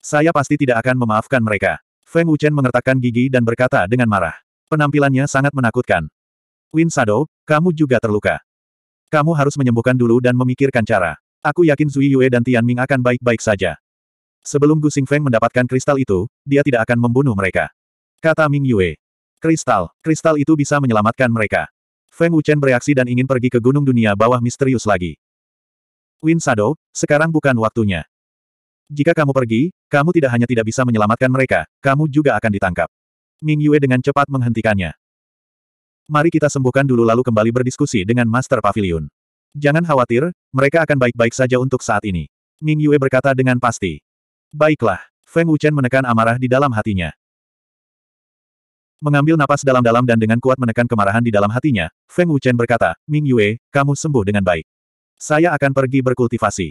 Saya pasti tidak akan memaafkan mereka. Feng Wuchen mengertakkan gigi dan berkata dengan marah. Penampilannya sangat menakutkan. Win Shadow, kamu juga terluka. Kamu harus menyembuhkan dulu dan memikirkan cara. Aku yakin Zui Yue dan Tian Ming akan baik-baik saja. Sebelum Gu Feng mendapatkan kristal itu, dia tidak akan membunuh mereka. Kata Ming Yue. Kristal, kristal itu bisa menyelamatkan mereka. Feng Wuchen bereaksi dan ingin pergi ke gunung dunia bawah misterius lagi. Win Shadow, sekarang bukan waktunya. Jika kamu pergi, kamu tidak hanya tidak bisa menyelamatkan mereka, kamu juga akan ditangkap. Ming Yue dengan cepat menghentikannya. Mari kita sembuhkan dulu lalu kembali berdiskusi dengan Master Pavilion. Jangan khawatir, mereka akan baik-baik saja untuk saat ini. Ming Yue berkata dengan pasti. Baiklah, Feng Wuchen menekan amarah di dalam hatinya. Mengambil napas dalam-dalam dan dengan kuat menekan kemarahan di dalam hatinya, Feng Wuchen berkata, Ming Yue, kamu sembuh dengan baik. Saya akan pergi berkultivasi.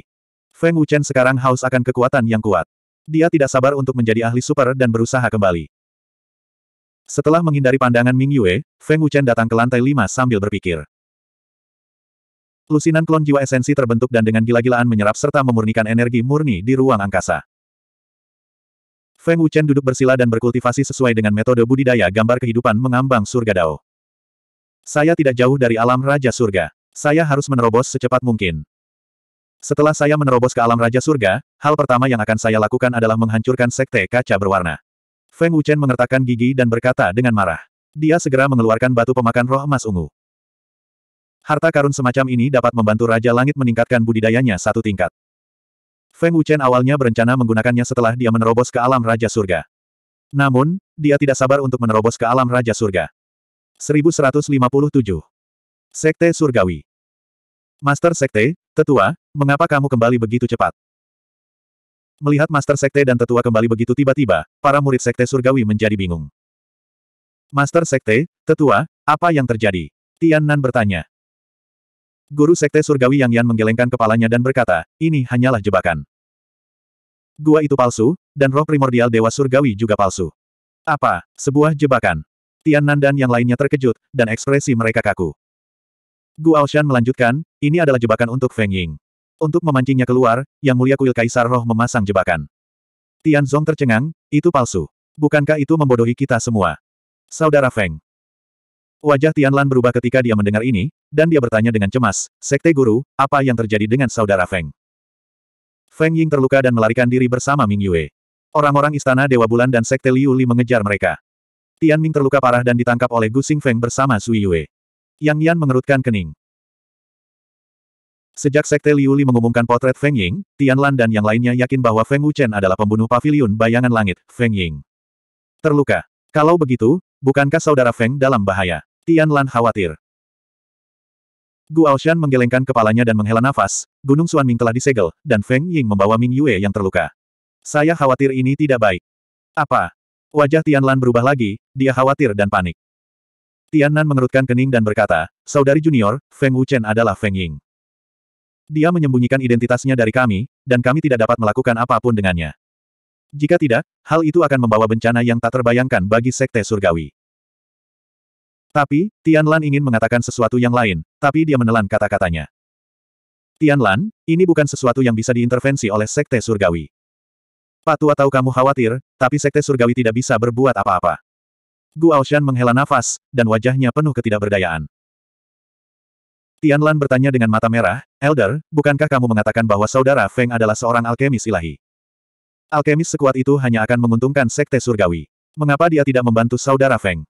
Feng Wuchen sekarang haus akan kekuatan yang kuat. Dia tidak sabar untuk menjadi ahli super dan berusaha kembali. Setelah menghindari pandangan Ming Yue, Feng Wuchen datang ke lantai lima sambil berpikir. Lusinan klon jiwa esensi terbentuk dan dengan gila-gilaan menyerap serta memurnikan energi murni di ruang angkasa. Feng Wuchen duduk bersila dan berkultivasi sesuai dengan metode budidaya gambar kehidupan mengambang surga Dao. Saya tidak jauh dari alam Raja Surga. Saya harus menerobos secepat mungkin. Setelah saya menerobos ke alam Raja Surga, hal pertama yang akan saya lakukan adalah menghancurkan sekte kaca berwarna. Feng Wuchen mengertakkan gigi dan berkata dengan marah. Dia segera mengeluarkan batu pemakan roh emas ungu. Harta karun semacam ini dapat membantu Raja Langit meningkatkan budidayanya satu tingkat. Feng Wuchen awalnya berencana menggunakannya setelah dia menerobos ke alam Raja Surga. Namun, dia tidak sabar untuk menerobos ke alam Raja Surga. 1157. Sekte Surgawi Master Sekte, Tetua, Mengapa kamu kembali begitu cepat? Melihat Master Sekte dan Tetua kembali begitu tiba-tiba, para murid Sekte Surgawi menjadi bingung. Master Sekte, Tetua, apa yang terjadi? Tian Nan bertanya. Guru Sekte Surgawi Yang Yan menggelengkan kepalanya dan berkata, ini hanyalah jebakan. Gua itu palsu, dan roh primordial Dewa Surgawi juga palsu. Apa, sebuah jebakan? Tian Nan dan yang lainnya terkejut, dan ekspresi mereka kaku. Gu Aoshan melanjutkan, ini adalah jebakan untuk Feng Ying. Untuk memancingnya keluar, Yang Mulia Kuil Kaisar Roh memasang jebakan. Tian Zong tercengang, itu palsu. Bukankah itu membodohi kita semua? Saudara Feng. Wajah Tian Lan berubah ketika dia mendengar ini, dan dia bertanya dengan cemas, Sekte Guru, apa yang terjadi dengan saudara Feng? Feng Ying terluka dan melarikan diri bersama Ming Yue. Orang-orang Istana Dewa Bulan dan Sekte Liu Li mengejar mereka. Tian Ming terluka parah dan ditangkap oleh Gu Xing Feng bersama Sui Yue. Yang Yan mengerutkan kening. Sejak Sekte Liu Li mengumumkan potret Feng Ying, Tian Lan dan yang lainnya yakin bahwa Feng Wuchen adalah pembunuh pavilion bayangan langit, Feng Ying. Terluka. Kalau begitu, bukankah saudara Feng dalam bahaya? Tian Lan khawatir. Gu Aoshan menggelengkan kepalanya dan menghela nafas, Gunung Suan Ming telah disegel, dan Feng Ying membawa Ming Yue yang terluka. Saya khawatir ini tidak baik. Apa? Wajah Tian Lan berubah lagi, dia khawatir dan panik. Tian Nan mengerutkan kening dan berkata, Saudari junior, Feng Wuchen adalah Feng Ying. Dia menyembunyikan identitasnya dari kami, dan kami tidak dapat melakukan apapun dengannya. Jika tidak, hal itu akan membawa bencana yang tak terbayangkan bagi Sekte Surgawi. Tapi, Tian Lan ingin mengatakan sesuatu yang lain, tapi dia menelan kata-katanya. Tian Lan, ini bukan sesuatu yang bisa diintervensi oleh Sekte Surgawi. Patu tahu kamu khawatir, tapi Sekte Surgawi tidak bisa berbuat apa-apa. Guaoshan menghela nafas, dan wajahnya penuh ketidakberdayaan. Tianlan bertanya dengan mata merah, Elder, bukankah kamu mengatakan bahwa saudara Feng adalah seorang alkemis ilahi? Alkemis sekuat itu hanya akan menguntungkan sekte surgawi. Mengapa dia tidak membantu saudara Feng?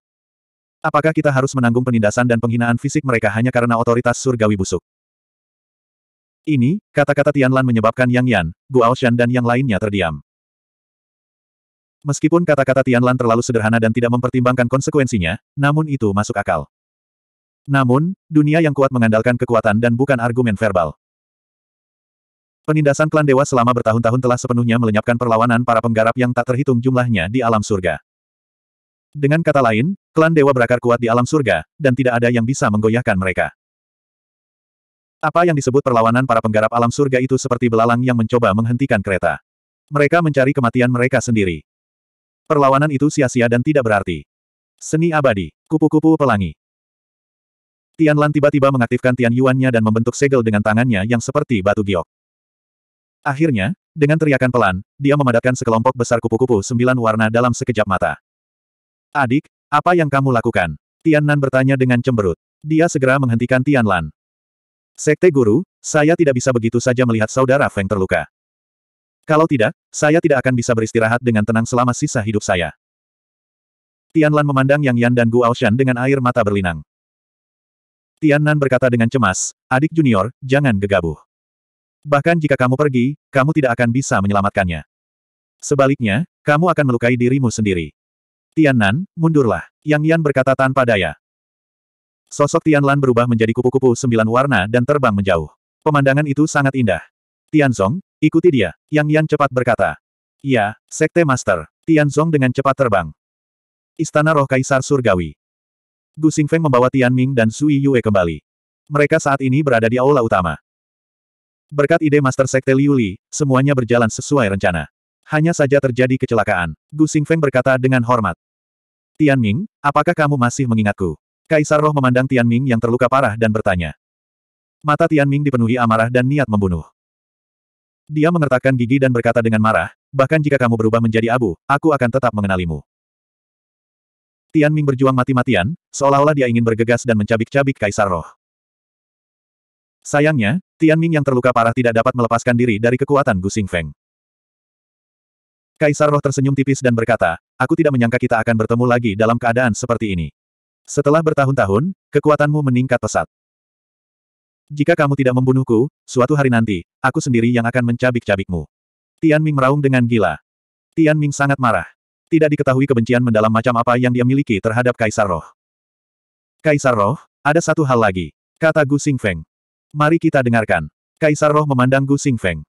Apakah kita harus menanggung penindasan dan penghinaan fisik mereka hanya karena otoritas surgawi busuk? Ini, kata-kata Tianlan menyebabkan Yang Yan, Guaoshan dan yang lainnya terdiam. Meskipun kata-kata Tianlan terlalu sederhana dan tidak mempertimbangkan konsekuensinya, namun itu masuk akal. Namun, dunia yang kuat mengandalkan kekuatan dan bukan argumen verbal. Penindasan klan dewa selama bertahun-tahun telah sepenuhnya melenyapkan perlawanan para penggarap yang tak terhitung jumlahnya di alam surga. Dengan kata lain, klan dewa berakar kuat di alam surga, dan tidak ada yang bisa menggoyahkan mereka. Apa yang disebut perlawanan para penggarap alam surga itu seperti belalang yang mencoba menghentikan kereta. Mereka mencari kematian mereka sendiri. Perlawanan itu sia-sia dan tidak berarti. Seni abadi, kupu-kupu pelangi. Tian Lan tiba-tiba mengaktifkan Tian Yuannya dan membentuk segel dengan tangannya yang seperti batu giok. Akhirnya, dengan teriakan pelan, dia memadatkan sekelompok besar kupu-kupu sembilan warna dalam sekejap mata. Adik, apa yang kamu lakukan? Tian Nan bertanya dengan cemberut. Dia segera menghentikan Tian Lan. Sekte Guru, saya tidak bisa begitu saja melihat saudara Feng terluka. Kalau tidak, saya tidak akan bisa beristirahat dengan tenang selama sisa hidup saya. Tian Lan memandang Yang Yan dan Gu Aoshan dengan air mata berlinang. Tian Nan berkata dengan cemas, adik junior, jangan gegabuh. Bahkan jika kamu pergi, kamu tidak akan bisa menyelamatkannya. Sebaliknya, kamu akan melukai dirimu sendiri. Tian Nan, mundurlah. Yang Yan berkata tanpa daya. Sosok Tian Lan berubah menjadi kupu-kupu sembilan warna dan terbang menjauh. Pemandangan itu sangat indah. Tian Zong, ikuti dia. Yang Yan cepat berkata. Ya, Sekte Master. Tian Zong dengan cepat terbang. Istana Roh Kaisar Surgawi. Gu Xingfeng membawa Tian Ming dan Sui Yue kembali. Mereka saat ini berada di aula utama. Berkat ide Master Sekte Liu Li, semuanya berjalan sesuai rencana. Hanya saja terjadi kecelakaan. Gu Xingfeng berkata dengan hormat. Tian Ming, apakah kamu masih mengingatku? Kaisar Roh memandang Tian Ming yang terluka parah dan bertanya. Mata Tian Ming dipenuhi amarah dan niat membunuh. Dia mengertakkan gigi dan berkata dengan marah, bahkan jika kamu berubah menjadi abu, aku akan tetap mengenalimu. Tian Ming berjuang mati-matian, seolah-olah dia ingin bergegas dan mencabik-cabik kaisar roh. Sayangnya, Tian Ming yang terluka parah tidak dapat melepaskan diri dari kekuatan Gu Feng. Kaisar roh tersenyum tipis dan berkata, aku tidak menyangka kita akan bertemu lagi dalam keadaan seperti ini. Setelah bertahun-tahun, kekuatanmu meningkat pesat. Jika kamu tidak membunuhku, suatu hari nanti, aku sendiri yang akan mencabik-cabikmu. Tian Ming meraung dengan gila. Tian Ming sangat marah. Tidak diketahui kebencian mendalam macam apa yang dia miliki terhadap Kaisar Roh. Kaisar Roh, ada satu hal lagi. Kata Gu Xingfeng. Mari kita dengarkan. Kaisar Roh memandang Gu Xingfeng.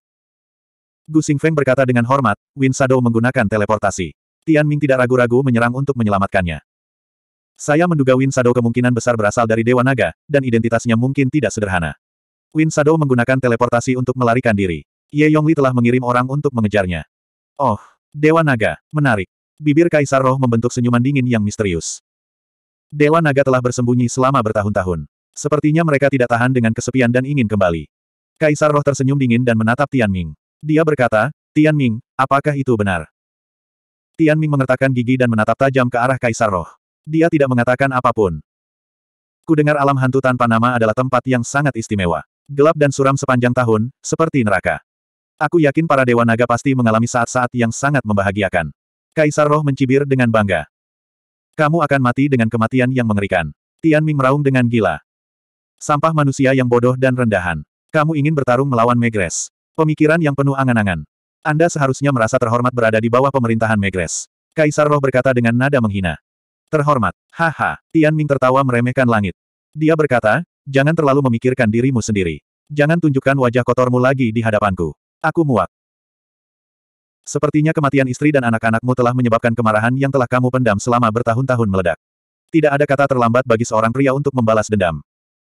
Gu Xingfeng berkata dengan hormat, Win Shadow menggunakan teleportasi. Tian Ming tidak ragu-ragu menyerang untuk menyelamatkannya. Saya menduga Win Shadow kemungkinan besar berasal dari Dewa Naga, dan identitasnya mungkin tidak sederhana. Win Shadow menggunakan teleportasi untuk melarikan diri. Ye Yongli telah mengirim orang untuk mengejarnya. Oh, Dewa Naga, menarik. Bibir Kaisar Roh membentuk senyuman dingin yang misterius. Dewa Naga telah bersembunyi selama bertahun-tahun. Sepertinya mereka tidak tahan dengan kesepian dan ingin kembali. Kaisar Roh tersenyum dingin dan menatap Tian Ming. Dia berkata, Tian Ming, apakah itu benar? Tian Ming mengertakkan gigi dan menatap tajam ke arah Kaisar Roh. Dia tidak mengatakan apapun. Kudengar alam hantu tanpa nama adalah tempat yang sangat istimewa. Gelap dan suram sepanjang tahun, seperti neraka. Aku yakin para dewa naga pasti mengalami saat-saat yang sangat membahagiakan. Kaisar roh mencibir dengan bangga. Kamu akan mati dengan kematian yang mengerikan. Tian Ming meraung dengan gila. Sampah manusia yang bodoh dan rendahan. Kamu ingin bertarung melawan Megres. Pemikiran yang penuh angan-angan. Anda seharusnya merasa terhormat berada di bawah pemerintahan Megres. Kaisar roh berkata dengan nada menghina. Terhormat. Haha, Tian Ming tertawa meremehkan langit. Dia berkata, jangan terlalu memikirkan dirimu sendiri. Jangan tunjukkan wajah kotormu lagi di hadapanku. Aku muak. Sepertinya kematian istri dan anak-anakmu telah menyebabkan kemarahan yang telah kamu pendam selama bertahun-tahun meledak. Tidak ada kata terlambat bagi seorang pria untuk membalas dendam.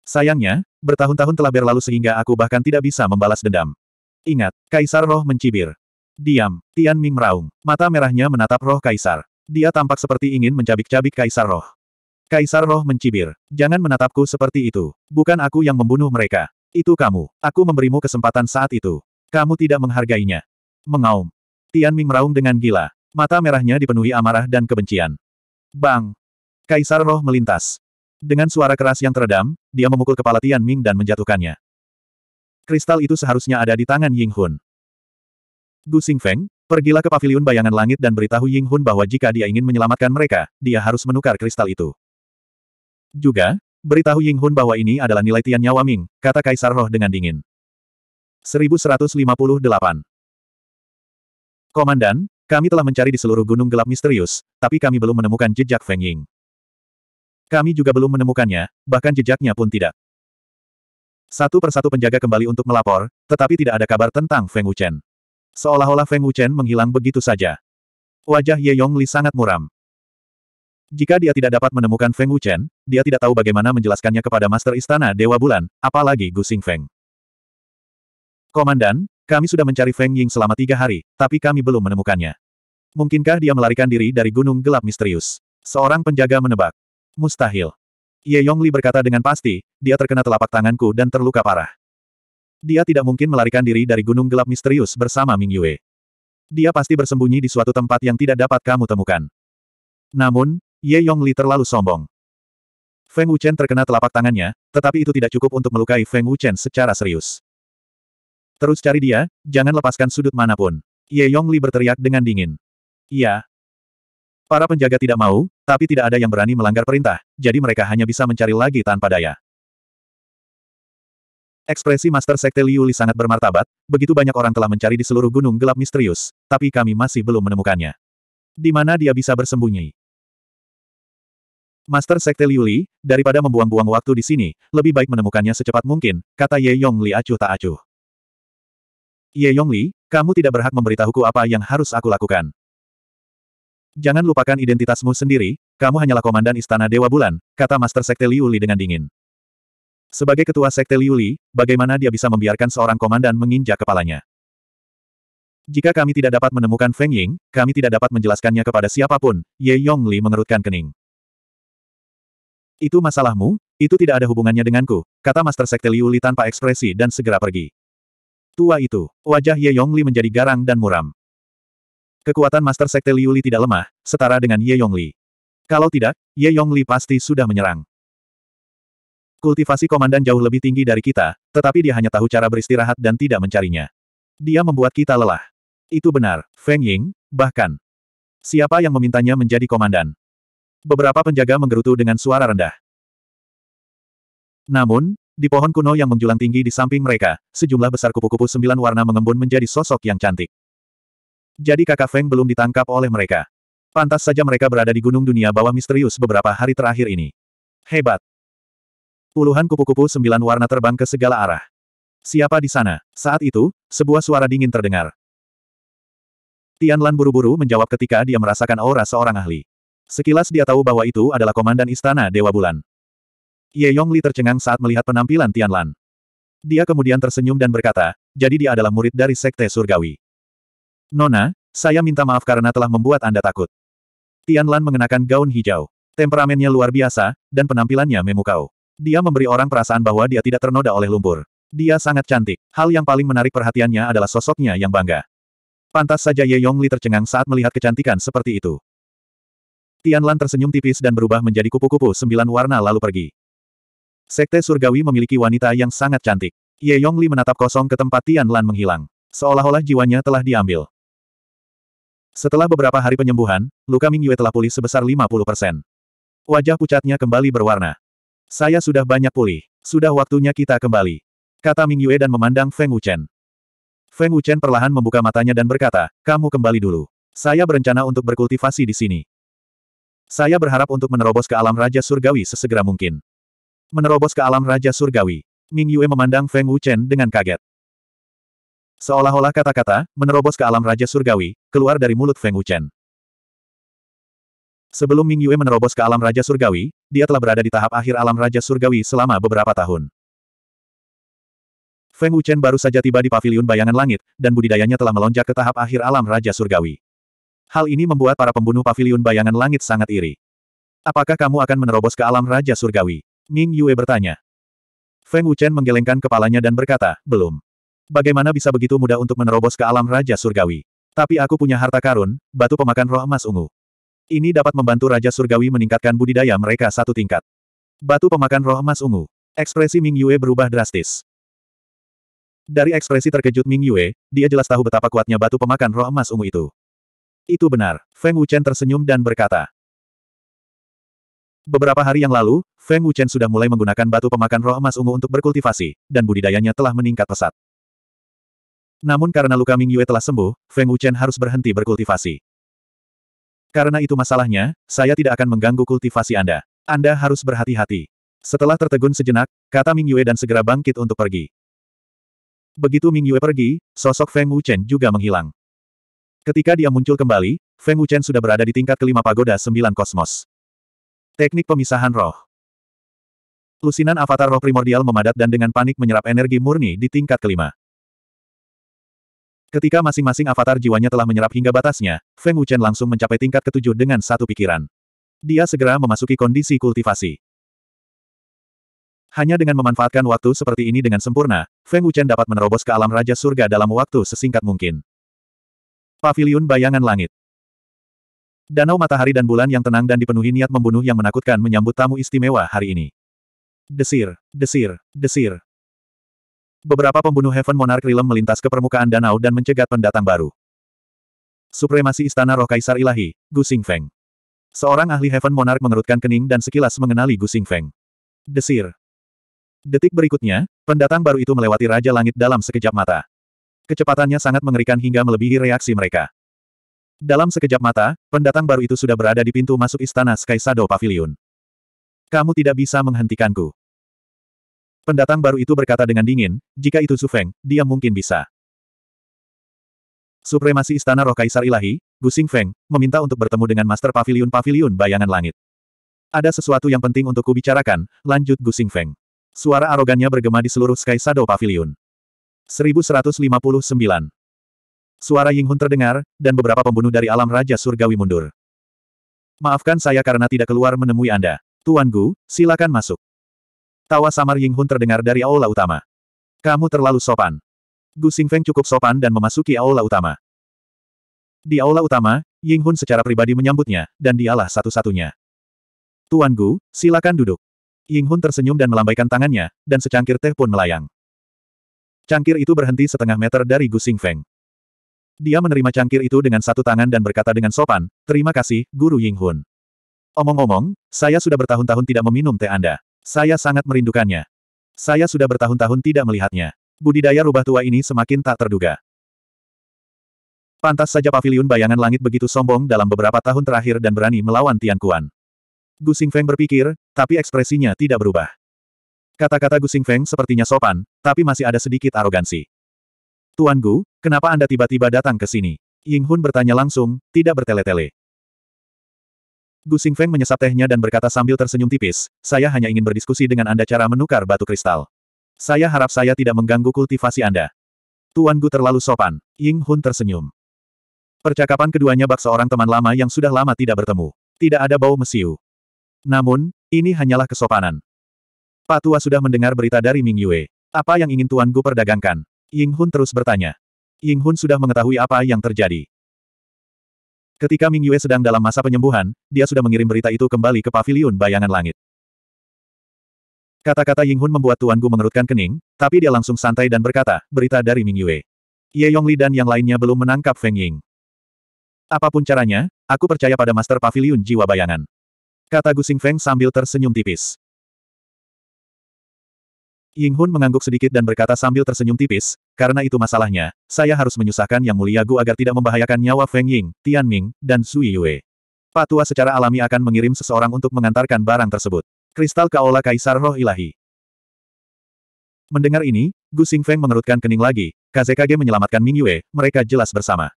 Sayangnya, bertahun-tahun telah berlalu sehingga aku bahkan tidak bisa membalas dendam. Ingat, Kaisar Roh mencibir. Diam, Tian Ming meraung. Mata merahnya menatap roh Kaisar. Dia tampak seperti ingin mencabik-cabik Kaisar Roh. Kaisar Roh mencibir. Jangan menatapku seperti itu. Bukan aku yang membunuh mereka. Itu kamu. Aku memberimu kesempatan saat itu. Kamu tidak menghargainya. Mengaum. Tian Ming meraung dengan gila. Mata merahnya dipenuhi amarah dan kebencian. Bang! Kaisar roh melintas. Dengan suara keras yang teredam, dia memukul kepala Tian Ming dan menjatuhkannya. Kristal itu seharusnya ada di tangan Ying Hun. Gu Xing Feng, pergilah ke paviliun bayangan langit dan beritahu Ying Hun bahwa jika dia ingin menyelamatkan mereka, dia harus menukar kristal itu. Juga, beritahu Ying Hun bahwa ini adalah nilai Tian Nyawa Ming, kata Kaisar Roh dengan dingin. 1158 Komandan, kami telah mencari di seluruh gunung gelap misterius, tapi kami belum menemukan jejak Feng Ying. Kami juga belum menemukannya, bahkan jejaknya pun tidak. Satu persatu penjaga kembali untuk melapor, tetapi tidak ada kabar tentang Feng Wuchen. Seolah-olah Feng Wuchen menghilang begitu saja. Wajah Ye Yongli sangat muram. Jika dia tidak dapat menemukan Feng Wuchen, dia tidak tahu bagaimana menjelaskannya kepada Master Istana Dewa Bulan, apalagi Gu Xingfeng. Komandan, kami sudah mencari Feng Ying selama tiga hari, tapi kami belum menemukannya. Mungkinkah dia melarikan diri dari gunung gelap misterius? Seorang penjaga menebak. Mustahil. Ye Yongli berkata dengan pasti, dia terkena telapak tanganku dan terluka parah. Dia tidak mungkin melarikan diri dari gunung gelap misterius bersama Ming Yue. Dia pasti bersembunyi di suatu tempat yang tidak dapat kamu temukan. Namun, Ye Yongli terlalu sombong. Feng Wuchen terkena telapak tangannya, tetapi itu tidak cukup untuk melukai Feng Wuchen secara serius. Terus cari dia, jangan lepaskan sudut manapun. Ye Yongli berteriak dengan dingin. Iya. Para penjaga tidak mau, tapi tidak ada yang berani melanggar perintah, jadi mereka hanya bisa mencari lagi tanpa daya. Ekspresi Master Sekte Liu Li sangat bermartabat, begitu banyak orang telah mencari di seluruh gunung gelap misterius, tapi kami masih belum menemukannya. Di mana dia bisa bersembunyi? Master Sekte Liu Li, daripada membuang-buang waktu di sini, lebih baik menemukannya secepat mungkin, kata Ye Yong Li acuh tak acuh. Ye Yongli, kamu tidak berhak memberitahuku apa yang harus aku lakukan. Jangan lupakan identitasmu sendiri, kamu hanyalah komandan Istana Dewa Bulan, kata Master Sekte Liu Li dengan dingin. Sebagai ketua Sekte Liu Li, bagaimana dia bisa membiarkan seorang komandan menginjak kepalanya? Jika kami tidak dapat menemukan Feng Ying, kami tidak dapat menjelaskannya kepada siapapun, Ye Yongli mengerutkan kening. Itu masalahmu, itu tidak ada hubungannya denganku, kata Master Sekte Liu Li tanpa ekspresi dan segera pergi. Tua itu, wajah Ye Yongli menjadi garang dan muram. Kekuatan Master Sekte Liuli tidak lemah, setara dengan Ye Yongli. Kalau tidak, Ye Yongli pasti sudah menyerang. Kultivasi komandan jauh lebih tinggi dari kita, tetapi dia hanya tahu cara beristirahat dan tidak mencarinya. Dia membuat kita lelah. Itu benar, Feng Ying, bahkan. Siapa yang memintanya menjadi komandan? Beberapa penjaga menggerutu dengan suara rendah. Namun, di pohon kuno yang menjulang tinggi di samping mereka, sejumlah besar kupu-kupu sembilan warna mengembun menjadi sosok yang cantik. Jadi kakak Feng belum ditangkap oleh mereka. Pantas saja mereka berada di gunung dunia bawah misterius beberapa hari terakhir ini. Hebat! Puluhan kupu-kupu sembilan warna terbang ke segala arah. Siapa di sana? Saat itu, sebuah suara dingin terdengar. Tian Lan buru-buru menjawab ketika dia merasakan aura seorang ahli. Sekilas dia tahu bahwa itu adalah komandan istana Dewa Bulan. Ye Yongli tercengang saat melihat penampilan Tian Lan. Dia kemudian tersenyum dan berkata, jadi dia adalah murid dari Sekte Surgawi. Nona, saya minta maaf karena telah membuat Anda takut. Tian Lan mengenakan gaun hijau. Temperamennya luar biasa, dan penampilannya memukau. Dia memberi orang perasaan bahwa dia tidak ternoda oleh lumpur. Dia sangat cantik. Hal yang paling menarik perhatiannya adalah sosoknya yang bangga. Pantas saja Ye Yongli tercengang saat melihat kecantikan seperti itu. Tian Lan tersenyum tipis dan berubah menjadi kupu-kupu sembilan warna lalu pergi. Sekte surgawi memiliki wanita yang sangat cantik. Ye Yongli menatap kosong ke tempat Tian Lan menghilang. Seolah-olah jiwanya telah diambil. Setelah beberapa hari penyembuhan, luka Ming Yue telah pulih sebesar 50 Wajah pucatnya kembali berwarna. Saya sudah banyak pulih. Sudah waktunya kita kembali. Kata Ming Yue dan memandang Feng Wuchen. Feng Wuchen perlahan membuka matanya dan berkata, kamu kembali dulu. Saya berencana untuk berkultivasi di sini. Saya berharap untuk menerobos ke alam Raja Surgawi sesegera mungkin. Menerobos ke alam Raja Surgawi. Ming Yue memandang Feng Wuchen dengan kaget. Seolah-olah kata-kata, menerobos ke alam Raja Surgawi, keluar dari mulut Feng Wuchen. Sebelum Ming Yue menerobos ke alam Raja Surgawi, dia telah berada di tahap akhir alam Raja Surgawi selama beberapa tahun. Feng Wuchen baru saja tiba di paviliun bayangan langit, dan budidayanya telah melonjak ke tahap akhir alam Raja Surgawi. Hal ini membuat para pembunuh paviliun bayangan langit sangat iri. Apakah kamu akan menerobos ke alam Raja Surgawi? Ming Yue bertanya. Feng Wuchen menggelengkan kepalanya dan berkata, belum. Bagaimana bisa begitu mudah untuk menerobos ke alam Raja Surgawi? Tapi aku punya harta karun, batu pemakan roh emas ungu. Ini dapat membantu Raja Surgawi meningkatkan budidaya mereka satu tingkat. Batu pemakan roh emas ungu. Ekspresi Ming Yue berubah drastis. Dari ekspresi terkejut Ming Yue, dia jelas tahu betapa kuatnya batu pemakan roh emas ungu itu. Itu benar, Feng Wuchen tersenyum dan berkata. Beberapa hari yang lalu, Feng Wuchen sudah mulai menggunakan batu pemakan roh emas ungu untuk berkultivasi, dan budidayanya telah meningkat pesat. Namun karena luka Ming Yue telah sembuh, Feng Wuchen harus berhenti berkultivasi. Karena itu masalahnya, saya tidak akan mengganggu kultivasi Anda. Anda harus berhati-hati. Setelah tertegun sejenak, kata Ming Yue dan segera bangkit untuk pergi. Begitu Ming Yue pergi, sosok Feng Wuchen juga menghilang. Ketika dia muncul kembali, Feng Wuchen sudah berada di tingkat kelima pagoda sembilan kosmos. Teknik pemisahan roh. Lusinan avatar roh primordial memadat dan dengan panik menyerap energi murni di tingkat kelima. Ketika masing-masing avatar jiwanya telah menyerap hingga batasnya, Feng Wuchen langsung mencapai tingkat ketujuh dengan satu pikiran. Dia segera memasuki kondisi kultivasi. Hanya dengan memanfaatkan waktu seperti ini dengan sempurna, Feng Wuchen dapat menerobos ke alam Raja Surga dalam waktu sesingkat mungkin. Pavilion Bayangan Langit Danau matahari dan bulan yang tenang dan dipenuhi niat membunuh yang menakutkan menyambut tamu istimewa hari ini. Desir, desir, desir. Beberapa pembunuh Heaven Monarch Realm melintas ke permukaan danau dan mencegat pendatang baru. Supremasi Istana Roh Kaisar Ilahi, Gu Xingfeng. Seorang ahli Heaven Monarch mengerutkan kening dan sekilas mengenali Gu Xingfeng. Desir. Detik berikutnya, pendatang baru itu melewati Raja Langit dalam sekejap mata. Kecepatannya sangat mengerikan hingga melebihi reaksi mereka. Dalam sekejap mata, pendatang baru itu sudah berada di pintu masuk istana Sky Shadow Pavilion. Kamu tidak bisa menghentikanku. Pendatang baru itu berkata dengan dingin, jika itu Su Feng, dia mungkin bisa. Supremasi Istana Roh Kaisar Ilahi, Gu Feng, meminta untuk bertemu dengan Master Pavilion Pavilion Bayangan Langit. Ada sesuatu yang penting untuk kubicarakan, lanjut Gu Feng. Suara arogannya bergema di seluruh Sky Shadow Pavilion. 1159 Suara Ying Hun terdengar, dan beberapa pembunuh dari alam Raja Surgawi mundur. Maafkan saya karena tidak keluar menemui Anda. Tuan Gu, silakan masuk. Tawa samar Ying Hun terdengar dari aula utama. Kamu terlalu sopan. Gu Xingfeng cukup sopan dan memasuki aula utama. Di aula utama, Ying Hun secara pribadi menyambutnya, dan dialah satu-satunya. Tuan Gu, silakan duduk. Ying Hun tersenyum dan melambaikan tangannya, dan secangkir teh pun melayang. Cangkir itu berhenti setengah meter dari Gu Xingfeng. Dia menerima cangkir itu dengan satu tangan dan berkata dengan sopan, Terima kasih, Guru Yinghun. Omong-omong, saya sudah bertahun-tahun tidak meminum teh Anda. Saya sangat merindukannya. Saya sudah bertahun-tahun tidak melihatnya. Budidaya rubah tua ini semakin tak terduga. Pantas saja Pavilion bayangan langit begitu sombong dalam beberapa tahun terakhir dan berani melawan Tian Kuan. Gu Feng berpikir, tapi ekspresinya tidak berubah. Kata-kata Gu Feng sepertinya sopan, tapi masih ada sedikit arogansi. Tuan Gu, kenapa Anda tiba-tiba datang ke sini? Ying Hun bertanya langsung, tidak bertele-tele. Gu Feng menyesap tehnya dan berkata sambil tersenyum tipis, saya hanya ingin berdiskusi dengan Anda cara menukar batu kristal. Saya harap saya tidak mengganggu kultivasi Anda. Tuan Gu terlalu sopan. Ying Hun tersenyum. Percakapan keduanya bak seorang teman lama yang sudah lama tidak bertemu. Tidak ada bau mesiu. Namun, ini hanyalah kesopanan. Patua sudah mendengar berita dari Ming Yue. Apa yang ingin Tuan Gu perdagangkan? Ying Hun terus bertanya. Ying Hun sudah mengetahui apa yang terjadi. Ketika Ming Yue sedang dalam masa penyembuhan, dia sudah mengirim berita itu kembali ke paviliun bayangan langit. Kata-kata Ying Hun membuat Tuan Gu mengerutkan kening, tapi dia langsung santai dan berkata, berita dari Ming Yue. Ye Yongli dan yang lainnya belum menangkap Feng Ying. Apapun caranya, aku percaya pada Master Paviliun Jiwa Bayangan. Kata Gu Sing Feng sambil tersenyum tipis. Ying Hun mengangguk sedikit dan berkata sambil tersenyum tipis, karena itu masalahnya, saya harus menyusahkan Yang Mulia Gu agar tidak membahayakan nyawa Feng Ying, Tian Ming, dan Sui Yue. Patua secara alami akan mengirim seseorang untuk mengantarkan barang tersebut. Kristal Kaola Kaisar Roh Ilahi. Mendengar ini, Gu Feng mengerutkan kening lagi, KZKG menyelamatkan Ming Yue, mereka jelas bersama.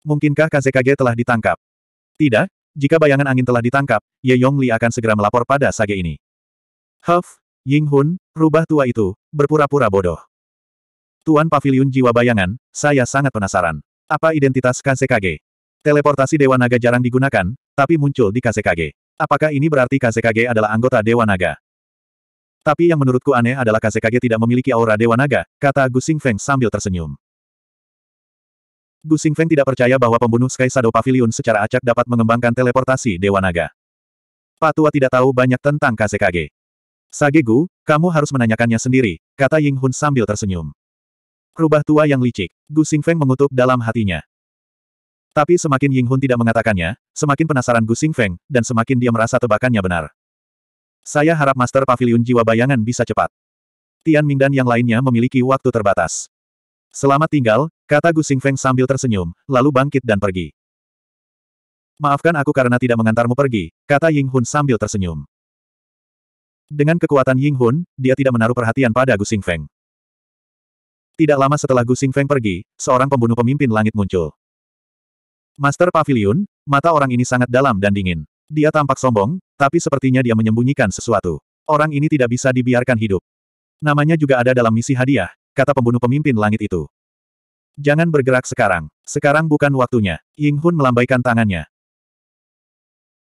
Mungkinkah KZKG telah ditangkap? Tidak, jika bayangan angin telah ditangkap, Ye Yong Li akan segera melapor pada Sage ini. Huff, Ying Hun, rubah tua itu, berpura-pura bodoh. Tuan Paviliun Jiwa Bayangan, saya sangat penasaran. Apa identitas KCKG? Teleportasi Dewa Naga jarang digunakan, tapi muncul di KCKG. Apakah ini berarti KCKG adalah anggota Dewa Naga? Tapi yang menurutku aneh adalah KCKG tidak memiliki aura Dewa Naga, kata Gu Feng sambil tersenyum. Gu Feng tidak percaya bahwa pembunuh Sky Shadow Pavilion secara acak dapat mengembangkan teleportasi Dewa Naga. Patua tidak tahu banyak tentang KCKG. Sagegu, kamu harus menanyakannya sendiri, kata Ying Hun sambil tersenyum. Rubah tua yang licik, Gu Xingfeng mengutuk dalam hatinya. Tapi semakin Ying Hun tidak mengatakannya, semakin penasaran Gu Xingfeng, dan semakin dia merasa tebakannya benar. Saya harap Master Pavilion Jiwa Bayangan bisa cepat. Tian Ming dan yang lainnya memiliki waktu terbatas. Selamat tinggal, kata Gu Xingfeng sambil tersenyum, lalu bangkit dan pergi. Maafkan aku karena tidak mengantarmu pergi, kata Ying Hun sambil tersenyum. Dengan kekuatan Ying Hun, dia tidak menaruh perhatian pada Gu Xingfeng. Tidak lama setelah Gu Xingfeng pergi, seorang pembunuh pemimpin langit muncul. Master Pavilion, mata orang ini sangat dalam dan dingin. Dia tampak sombong, tapi sepertinya dia menyembunyikan sesuatu. Orang ini tidak bisa dibiarkan hidup. Namanya juga ada dalam misi hadiah, kata pembunuh pemimpin langit itu. Jangan bergerak sekarang. Sekarang bukan waktunya. Ying Hun melambaikan tangannya.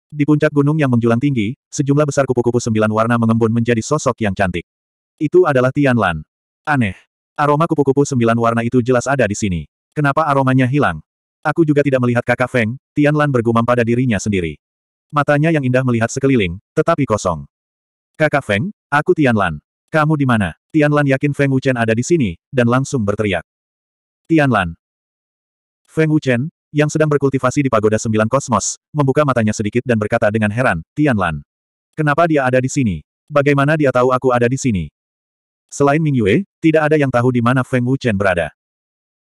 Di puncak gunung yang menjulang tinggi, sejumlah besar kupu-kupu sembilan warna mengembun menjadi sosok yang cantik. Itu adalah Tian Lan. Aneh. Aroma kupu-kupu sembilan warna itu jelas ada di sini. Kenapa aromanya hilang? Aku juga tidak melihat kakak Feng, Tian Lan bergumam pada dirinya sendiri. Matanya yang indah melihat sekeliling, tetapi kosong. Kakak Feng, aku Tian Lan. Kamu di mana? Tian Lan yakin Feng Wuchen ada di sini, dan langsung berteriak. Tian Lan. Feng Wuchen, yang sedang berkultivasi di Pagoda Sembilan Kosmos, membuka matanya sedikit dan berkata dengan heran, Tianlan. Kenapa dia ada di sini? Bagaimana dia tahu aku ada di sini? Selain Ming Yue, tidak ada yang tahu di mana Feng Wuchen berada.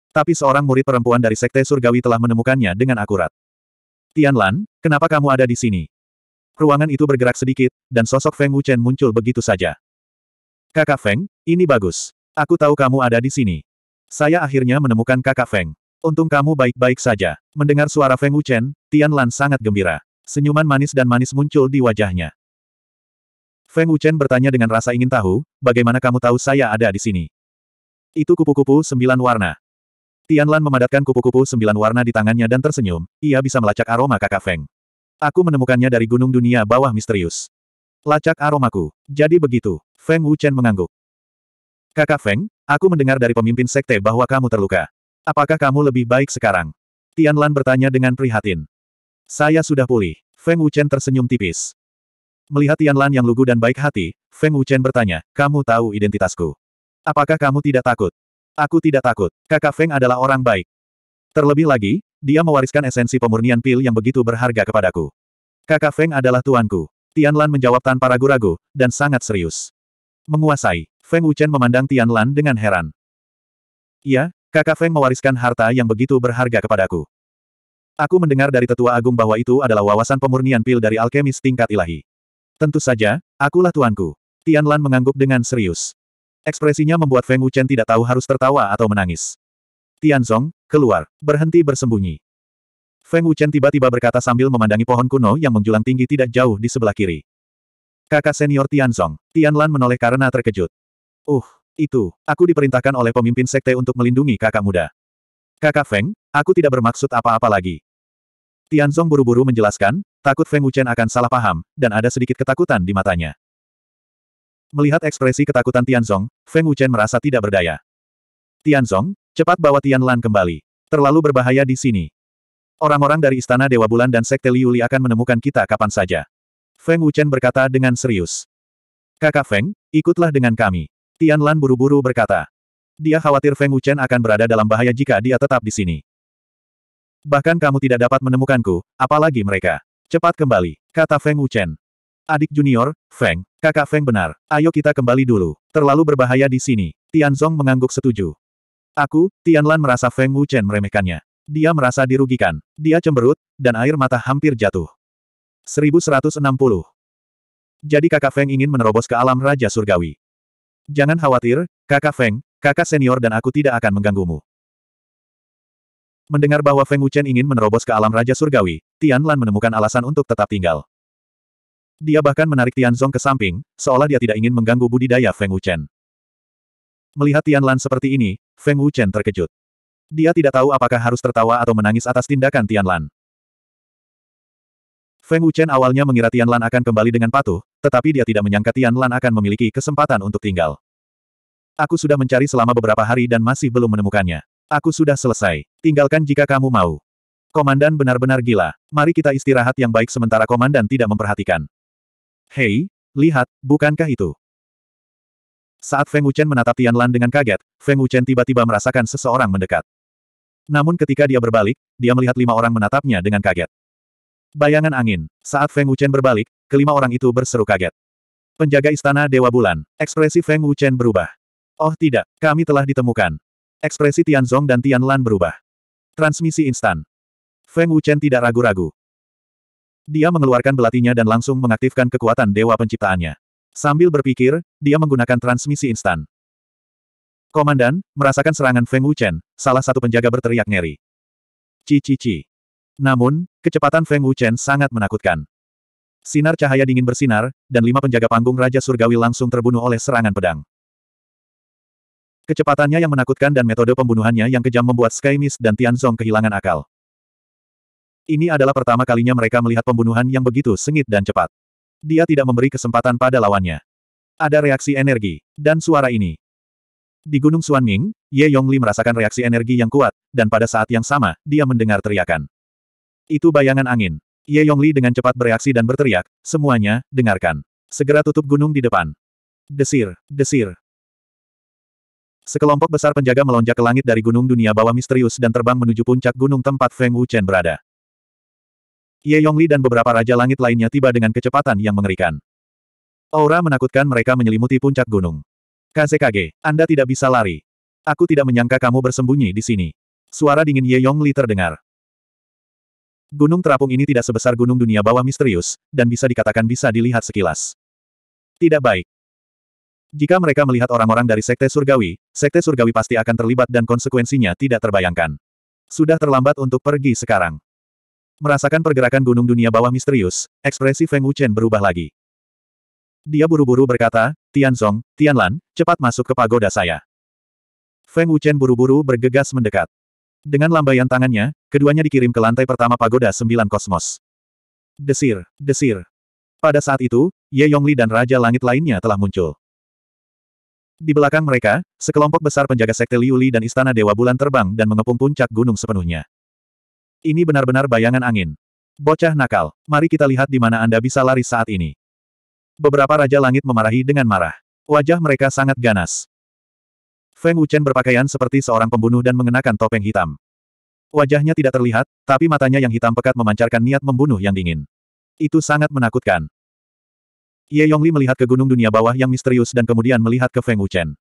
Tapi seorang murid perempuan dari Sekte Surgawi telah menemukannya dengan akurat. Tianlan, kenapa kamu ada di sini? Ruangan itu bergerak sedikit, dan sosok Feng Wuchen muncul begitu saja. Kakak Feng, ini bagus. Aku tahu kamu ada di sini. Saya akhirnya menemukan kakak Feng. Untung kamu baik-baik saja. Mendengar suara Feng Wuchen, Tian Lan sangat gembira. Senyuman manis dan manis muncul di wajahnya. Feng Wuchen bertanya dengan rasa ingin tahu, bagaimana kamu tahu saya ada di sini? Itu kupu-kupu sembilan warna. Tian Lan memadatkan kupu-kupu sembilan warna di tangannya dan tersenyum, ia bisa melacak aroma kakak Feng. Aku menemukannya dari gunung dunia bawah misterius. Lacak aromaku. Jadi begitu. Feng Wuchen mengangguk. Kakak Feng, aku mendengar dari pemimpin sekte bahwa kamu terluka. Apakah kamu lebih baik sekarang? Tianlan bertanya dengan prihatin. Saya sudah pulih. Feng Wuchen tersenyum tipis. Melihat Tianlan yang lugu dan baik hati, Feng Wuchen bertanya, kamu tahu identitasku. Apakah kamu tidak takut? Aku tidak takut. Kakak Feng adalah orang baik. Terlebih lagi, dia mewariskan esensi pemurnian pil yang begitu berharga kepadaku. Kakak Feng adalah tuanku. Tianlan menjawab tanpa ragu-ragu, dan sangat serius. Menguasai, Feng Wuchen memandang Tianlan dengan heran. Ya, Kakak Feng mewariskan harta yang begitu berharga kepadaku. Aku mendengar dari tetua agung bahwa itu adalah wawasan pemurnian pil dari alkemis tingkat ilahi. Tentu saja, akulah tuanku. Tian Lan mengangguk dengan serius. Ekspresinya membuat Feng Wuchen tidak tahu harus tertawa atau menangis. Tian Song, keluar, berhenti bersembunyi. Feng Wuchen tiba-tiba berkata sambil memandangi pohon kuno yang menjulang tinggi tidak jauh di sebelah kiri. Kakak senior Tian Song, Tian Lan menoleh karena terkejut. Uh, itu, aku diperintahkan oleh pemimpin sekte untuk melindungi kakak muda. Kakak Feng, aku tidak bermaksud apa-apa lagi. Tianzong buru-buru menjelaskan, takut Feng Wuchen akan salah paham, dan ada sedikit ketakutan di matanya. Melihat ekspresi ketakutan Tianzong, Feng Wuchen merasa tidak berdaya. Tianzong, cepat bawa Tianlan kembali. Terlalu berbahaya di sini. Orang-orang dari Istana Dewa Bulan dan Sekte Liuli akan menemukan kita kapan saja. Feng Wuchen berkata dengan serius. Kakak Feng, ikutlah dengan kami. Tian Lan buru-buru berkata. Dia khawatir Feng Wuchen akan berada dalam bahaya jika dia tetap di sini. Bahkan kamu tidak dapat menemukanku, apalagi mereka. Cepat kembali, kata Feng Wuchen. Adik junior, Feng, kakak Feng benar, ayo kita kembali dulu. Terlalu berbahaya di sini. Tian Zong mengangguk setuju. Aku, Tian Lan merasa Feng Wuchen meremehkannya. Dia merasa dirugikan. Dia cemberut, dan air mata hampir jatuh. 1160. Jadi kakak Feng ingin menerobos ke alam Raja Surgawi. Jangan khawatir, kakak Feng, kakak senior dan aku tidak akan mengganggumu. Mendengar bahwa Feng Wuchen ingin menerobos ke alam Raja Surgawi, Tian Lan menemukan alasan untuk tetap tinggal. Dia bahkan menarik Tian Zong ke samping, seolah dia tidak ingin mengganggu budidaya Feng Wuchen. Melihat Tian Lan seperti ini, Feng Wuchen terkejut. Dia tidak tahu apakah harus tertawa atau menangis atas tindakan Tian Lan. Feng Wuchen awalnya mengira Tian Lan akan kembali dengan patuh, tetapi dia tidak menyangka Tian Lan akan memiliki kesempatan untuk tinggal. Aku sudah mencari selama beberapa hari dan masih belum menemukannya. Aku sudah selesai. Tinggalkan jika kamu mau. Komandan benar-benar gila. Mari kita istirahat yang baik sementara komandan tidak memperhatikan. Hei, lihat, bukankah itu? Saat Feng Wuchen menatap Tian Lan dengan kaget, Feng Wuchen tiba-tiba merasakan seseorang mendekat. Namun ketika dia berbalik, dia melihat lima orang menatapnya dengan kaget. Bayangan angin. Saat Feng Wuchen berbalik, kelima orang itu berseru kaget. Penjaga istana Dewa Bulan. Ekspresi Feng Wuchen berubah. Oh tidak, kami telah ditemukan. Ekspresi Tianzong dan Tianlan berubah. Transmisi instan. Feng Wuchen tidak ragu-ragu. Dia mengeluarkan belatinya dan langsung mengaktifkan kekuatan Dewa Penciptaannya. Sambil berpikir, dia menggunakan transmisi instan. Komandan, merasakan serangan Feng Wuchen, salah satu penjaga berteriak ngeri. Cici-ci. Namun, kecepatan Feng Wuchen sangat menakutkan. Sinar cahaya dingin bersinar, dan lima penjaga panggung Raja Surgawi langsung terbunuh oleh serangan pedang. Kecepatannya yang menakutkan dan metode pembunuhannya yang kejam membuat Sky Mist dan Tianzong kehilangan akal. Ini adalah pertama kalinya mereka melihat pembunuhan yang begitu sengit dan cepat. Dia tidak memberi kesempatan pada lawannya. Ada reaksi energi, dan suara ini. Di Gunung Suanming, Ye Yongli merasakan reaksi energi yang kuat, dan pada saat yang sama, dia mendengar teriakan. Itu bayangan angin. Ye Yongli dengan cepat bereaksi dan berteriak, semuanya, dengarkan. Segera tutup gunung di depan. Desir, desir. Sekelompok besar penjaga melonjak ke langit dari gunung dunia bawah misterius dan terbang menuju puncak gunung tempat Feng Wuchen berada. Ye Yongli dan beberapa raja langit lainnya tiba dengan kecepatan yang mengerikan. Aura menakutkan mereka menyelimuti puncak gunung. Kage, Anda tidak bisa lari. Aku tidak menyangka kamu bersembunyi di sini. Suara dingin Ye Yongli terdengar. Gunung terapung ini tidak sebesar gunung dunia bawah misterius, dan bisa dikatakan bisa dilihat sekilas. Tidak baik. Jika mereka melihat orang-orang dari Sekte Surgawi, Sekte Surgawi pasti akan terlibat dan konsekuensinya tidak terbayangkan. Sudah terlambat untuk pergi sekarang. Merasakan pergerakan gunung dunia bawah misterius, ekspresi Feng Wuchen berubah lagi. Dia buru-buru berkata, Tianzong, Tianlan, cepat masuk ke pagoda saya. Feng Wuchen buru-buru bergegas mendekat. Dengan lambaian tangannya, keduanya dikirim ke lantai pertama pagoda sembilan kosmos. Desir, desir. Pada saat itu, Ye Yongli dan Raja Langit lainnya telah muncul. Di belakang mereka, sekelompok besar penjaga sekte Liuli dan Istana Dewa Bulan terbang dan mengepung puncak gunung sepenuhnya. Ini benar-benar bayangan angin. Bocah nakal, mari kita lihat di mana Anda bisa lari saat ini. Beberapa Raja Langit memarahi dengan marah. Wajah mereka sangat ganas. Feng Wuchen berpakaian seperti seorang pembunuh dan mengenakan topeng hitam. Wajahnya tidak terlihat, tapi matanya yang hitam pekat memancarkan niat membunuh yang dingin. Itu sangat menakutkan. Ye Yongli melihat ke gunung dunia bawah yang misterius dan kemudian melihat ke Feng Wuchen.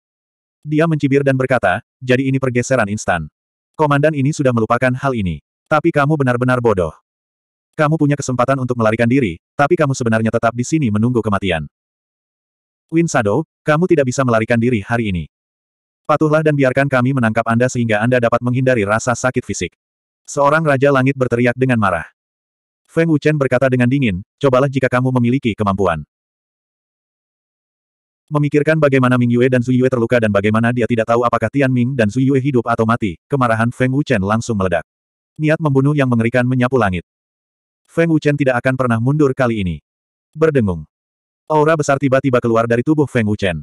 Dia mencibir dan berkata, jadi ini pergeseran instan. Komandan ini sudah melupakan hal ini. Tapi kamu benar-benar bodoh. Kamu punya kesempatan untuk melarikan diri, tapi kamu sebenarnya tetap di sini menunggu kematian. Win Shadow, kamu tidak bisa melarikan diri hari ini. Patuhlah dan biarkan kami menangkap Anda sehingga Anda dapat menghindari rasa sakit fisik. Seorang Raja Langit berteriak dengan marah. Feng Wuchen berkata dengan dingin, cobalah jika kamu memiliki kemampuan. Memikirkan bagaimana Ming Yue dan Zhu Yue terluka dan bagaimana dia tidak tahu apakah Tian Ming dan Zhu Yue hidup atau mati, kemarahan Feng Wuchen langsung meledak. Niat membunuh yang mengerikan menyapu langit. Feng Wuchen tidak akan pernah mundur kali ini. Berdengung. Aura besar tiba-tiba keluar dari tubuh Feng Wuchen.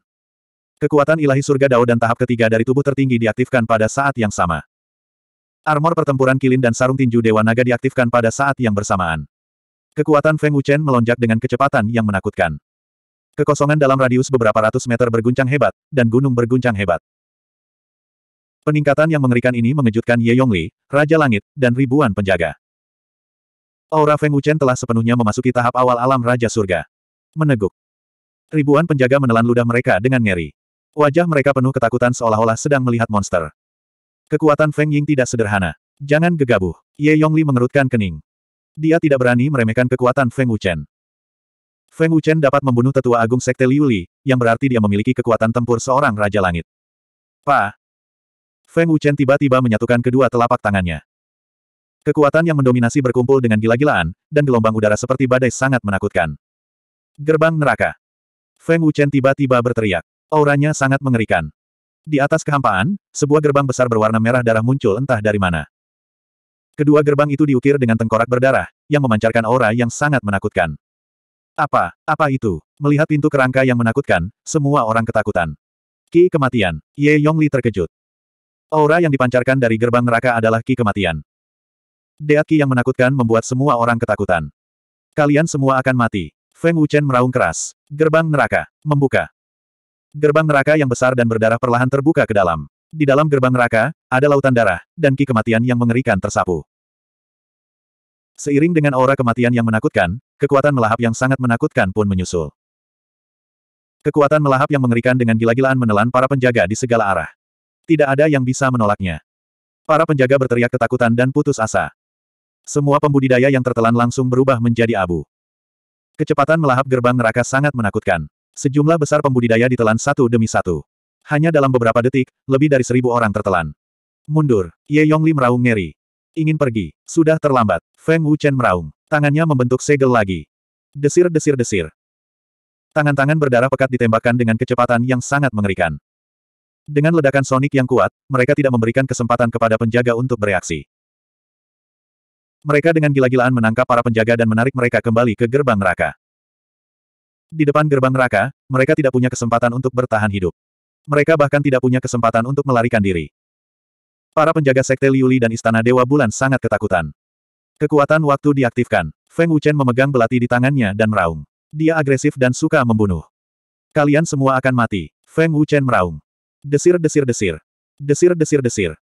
Kekuatan ilahi surga Dao dan tahap ketiga dari tubuh tertinggi diaktifkan pada saat yang sama. Armor pertempuran kilin dan sarung tinju Dewa Naga diaktifkan pada saat yang bersamaan. Kekuatan Feng Wuchen melonjak dengan kecepatan yang menakutkan. Kekosongan dalam radius beberapa ratus meter berguncang hebat, dan gunung berguncang hebat. Peningkatan yang mengerikan ini mengejutkan Ye Yongli, Raja Langit, dan ribuan penjaga. Aura Feng Wuchen telah sepenuhnya memasuki tahap awal alam Raja Surga. Meneguk. Ribuan penjaga menelan ludah mereka dengan ngeri. Wajah mereka penuh ketakutan seolah-olah sedang melihat monster. Kekuatan Feng Ying tidak sederhana. Jangan gegabah. Ye Yongli mengerutkan kening. Dia tidak berani meremehkan kekuatan Feng Wuchen. Feng Wuchen dapat membunuh tetua agung sekte Liu Li, yang berarti dia memiliki kekuatan tempur seorang Raja Langit. Pa! Feng Wuchen tiba-tiba menyatukan kedua telapak tangannya. Kekuatan yang mendominasi berkumpul dengan gila-gilaan, dan gelombang udara seperti badai sangat menakutkan. Gerbang neraka. Feng Wuchen tiba-tiba berteriak. Auranya sangat mengerikan. Di atas kehampaan, sebuah gerbang besar berwarna merah darah muncul entah dari mana. Kedua gerbang itu diukir dengan tengkorak berdarah, yang memancarkan aura yang sangat menakutkan. Apa, apa itu? Melihat pintu kerangka yang menakutkan, semua orang ketakutan. Ki kematian. Ye Yongli terkejut. Aura yang dipancarkan dari gerbang neraka adalah ki kematian. Deat ki yang menakutkan membuat semua orang ketakutan. Kalian semua akan mati. Feng Wuchen meraung keras. Gerbang neraka. Membuka. Gerbang neraka yang besar dan berdarah perlahan terbuka ke dalam. Di dalam gerbang neraka, ada lautan darah, dan ki kematian yang mengerikan tersapu. Seiring dengan aura kematian yang menakutkan, kekuatan melahap yang sangat menakutkan pun menyusul. Kekuatan melahap yang mengerikan dengan gila-gilaan menelan para penjaga di segala arah. Tidak ada yang bisa menolaknya. Para penjaga berteriak ketakutan dan putus asa. Semua pembudidaya yang tertelan langsung berubah menjadi abu. Kecepatan melahap gerbang neraka sangat menakutkan. Sejumlah besar pembudidaya ditelan satu demi satu. Hanya dalam beberapa detik, lebih dari seribu orang tertelan. Mundur, Ye Yongli meraung ngeri. Ingin pergi, sudah terlambat. Feng Wuchen meraung, tangannya membentuk segel lagi. Desir-desir-desir. Tangan-tangan berdarah pekat ditembakkan dengan kecepatan yang sangat mengerikan. Dengan ledakan sonik yang kuat, mereka tidak memberikan kesempatan kepada penjaga untuk bereaksi. Mereka dengan gila-gilaan menangkap para penjaga dan menarik mereka kembali ke gerbang neraka. Di depan gerbang neraka, mereka tidak punya kesempatan untuk bertahan hidup. Mereka bahkan tidak punya kesempatan untuk melarikan diri. Para penjaga Sekte Liuli dan Istana Dewa Bulan sangat ketakutan. Kekuatan waktu diaktifkan. Feng Wuchen memegang belati di tangannya dan meraung. Dia agresif dan suka membunuh. Kalian semua akan mati. Feng Wuchen meraung. Desir-desir-desir. Desir-desir-desir.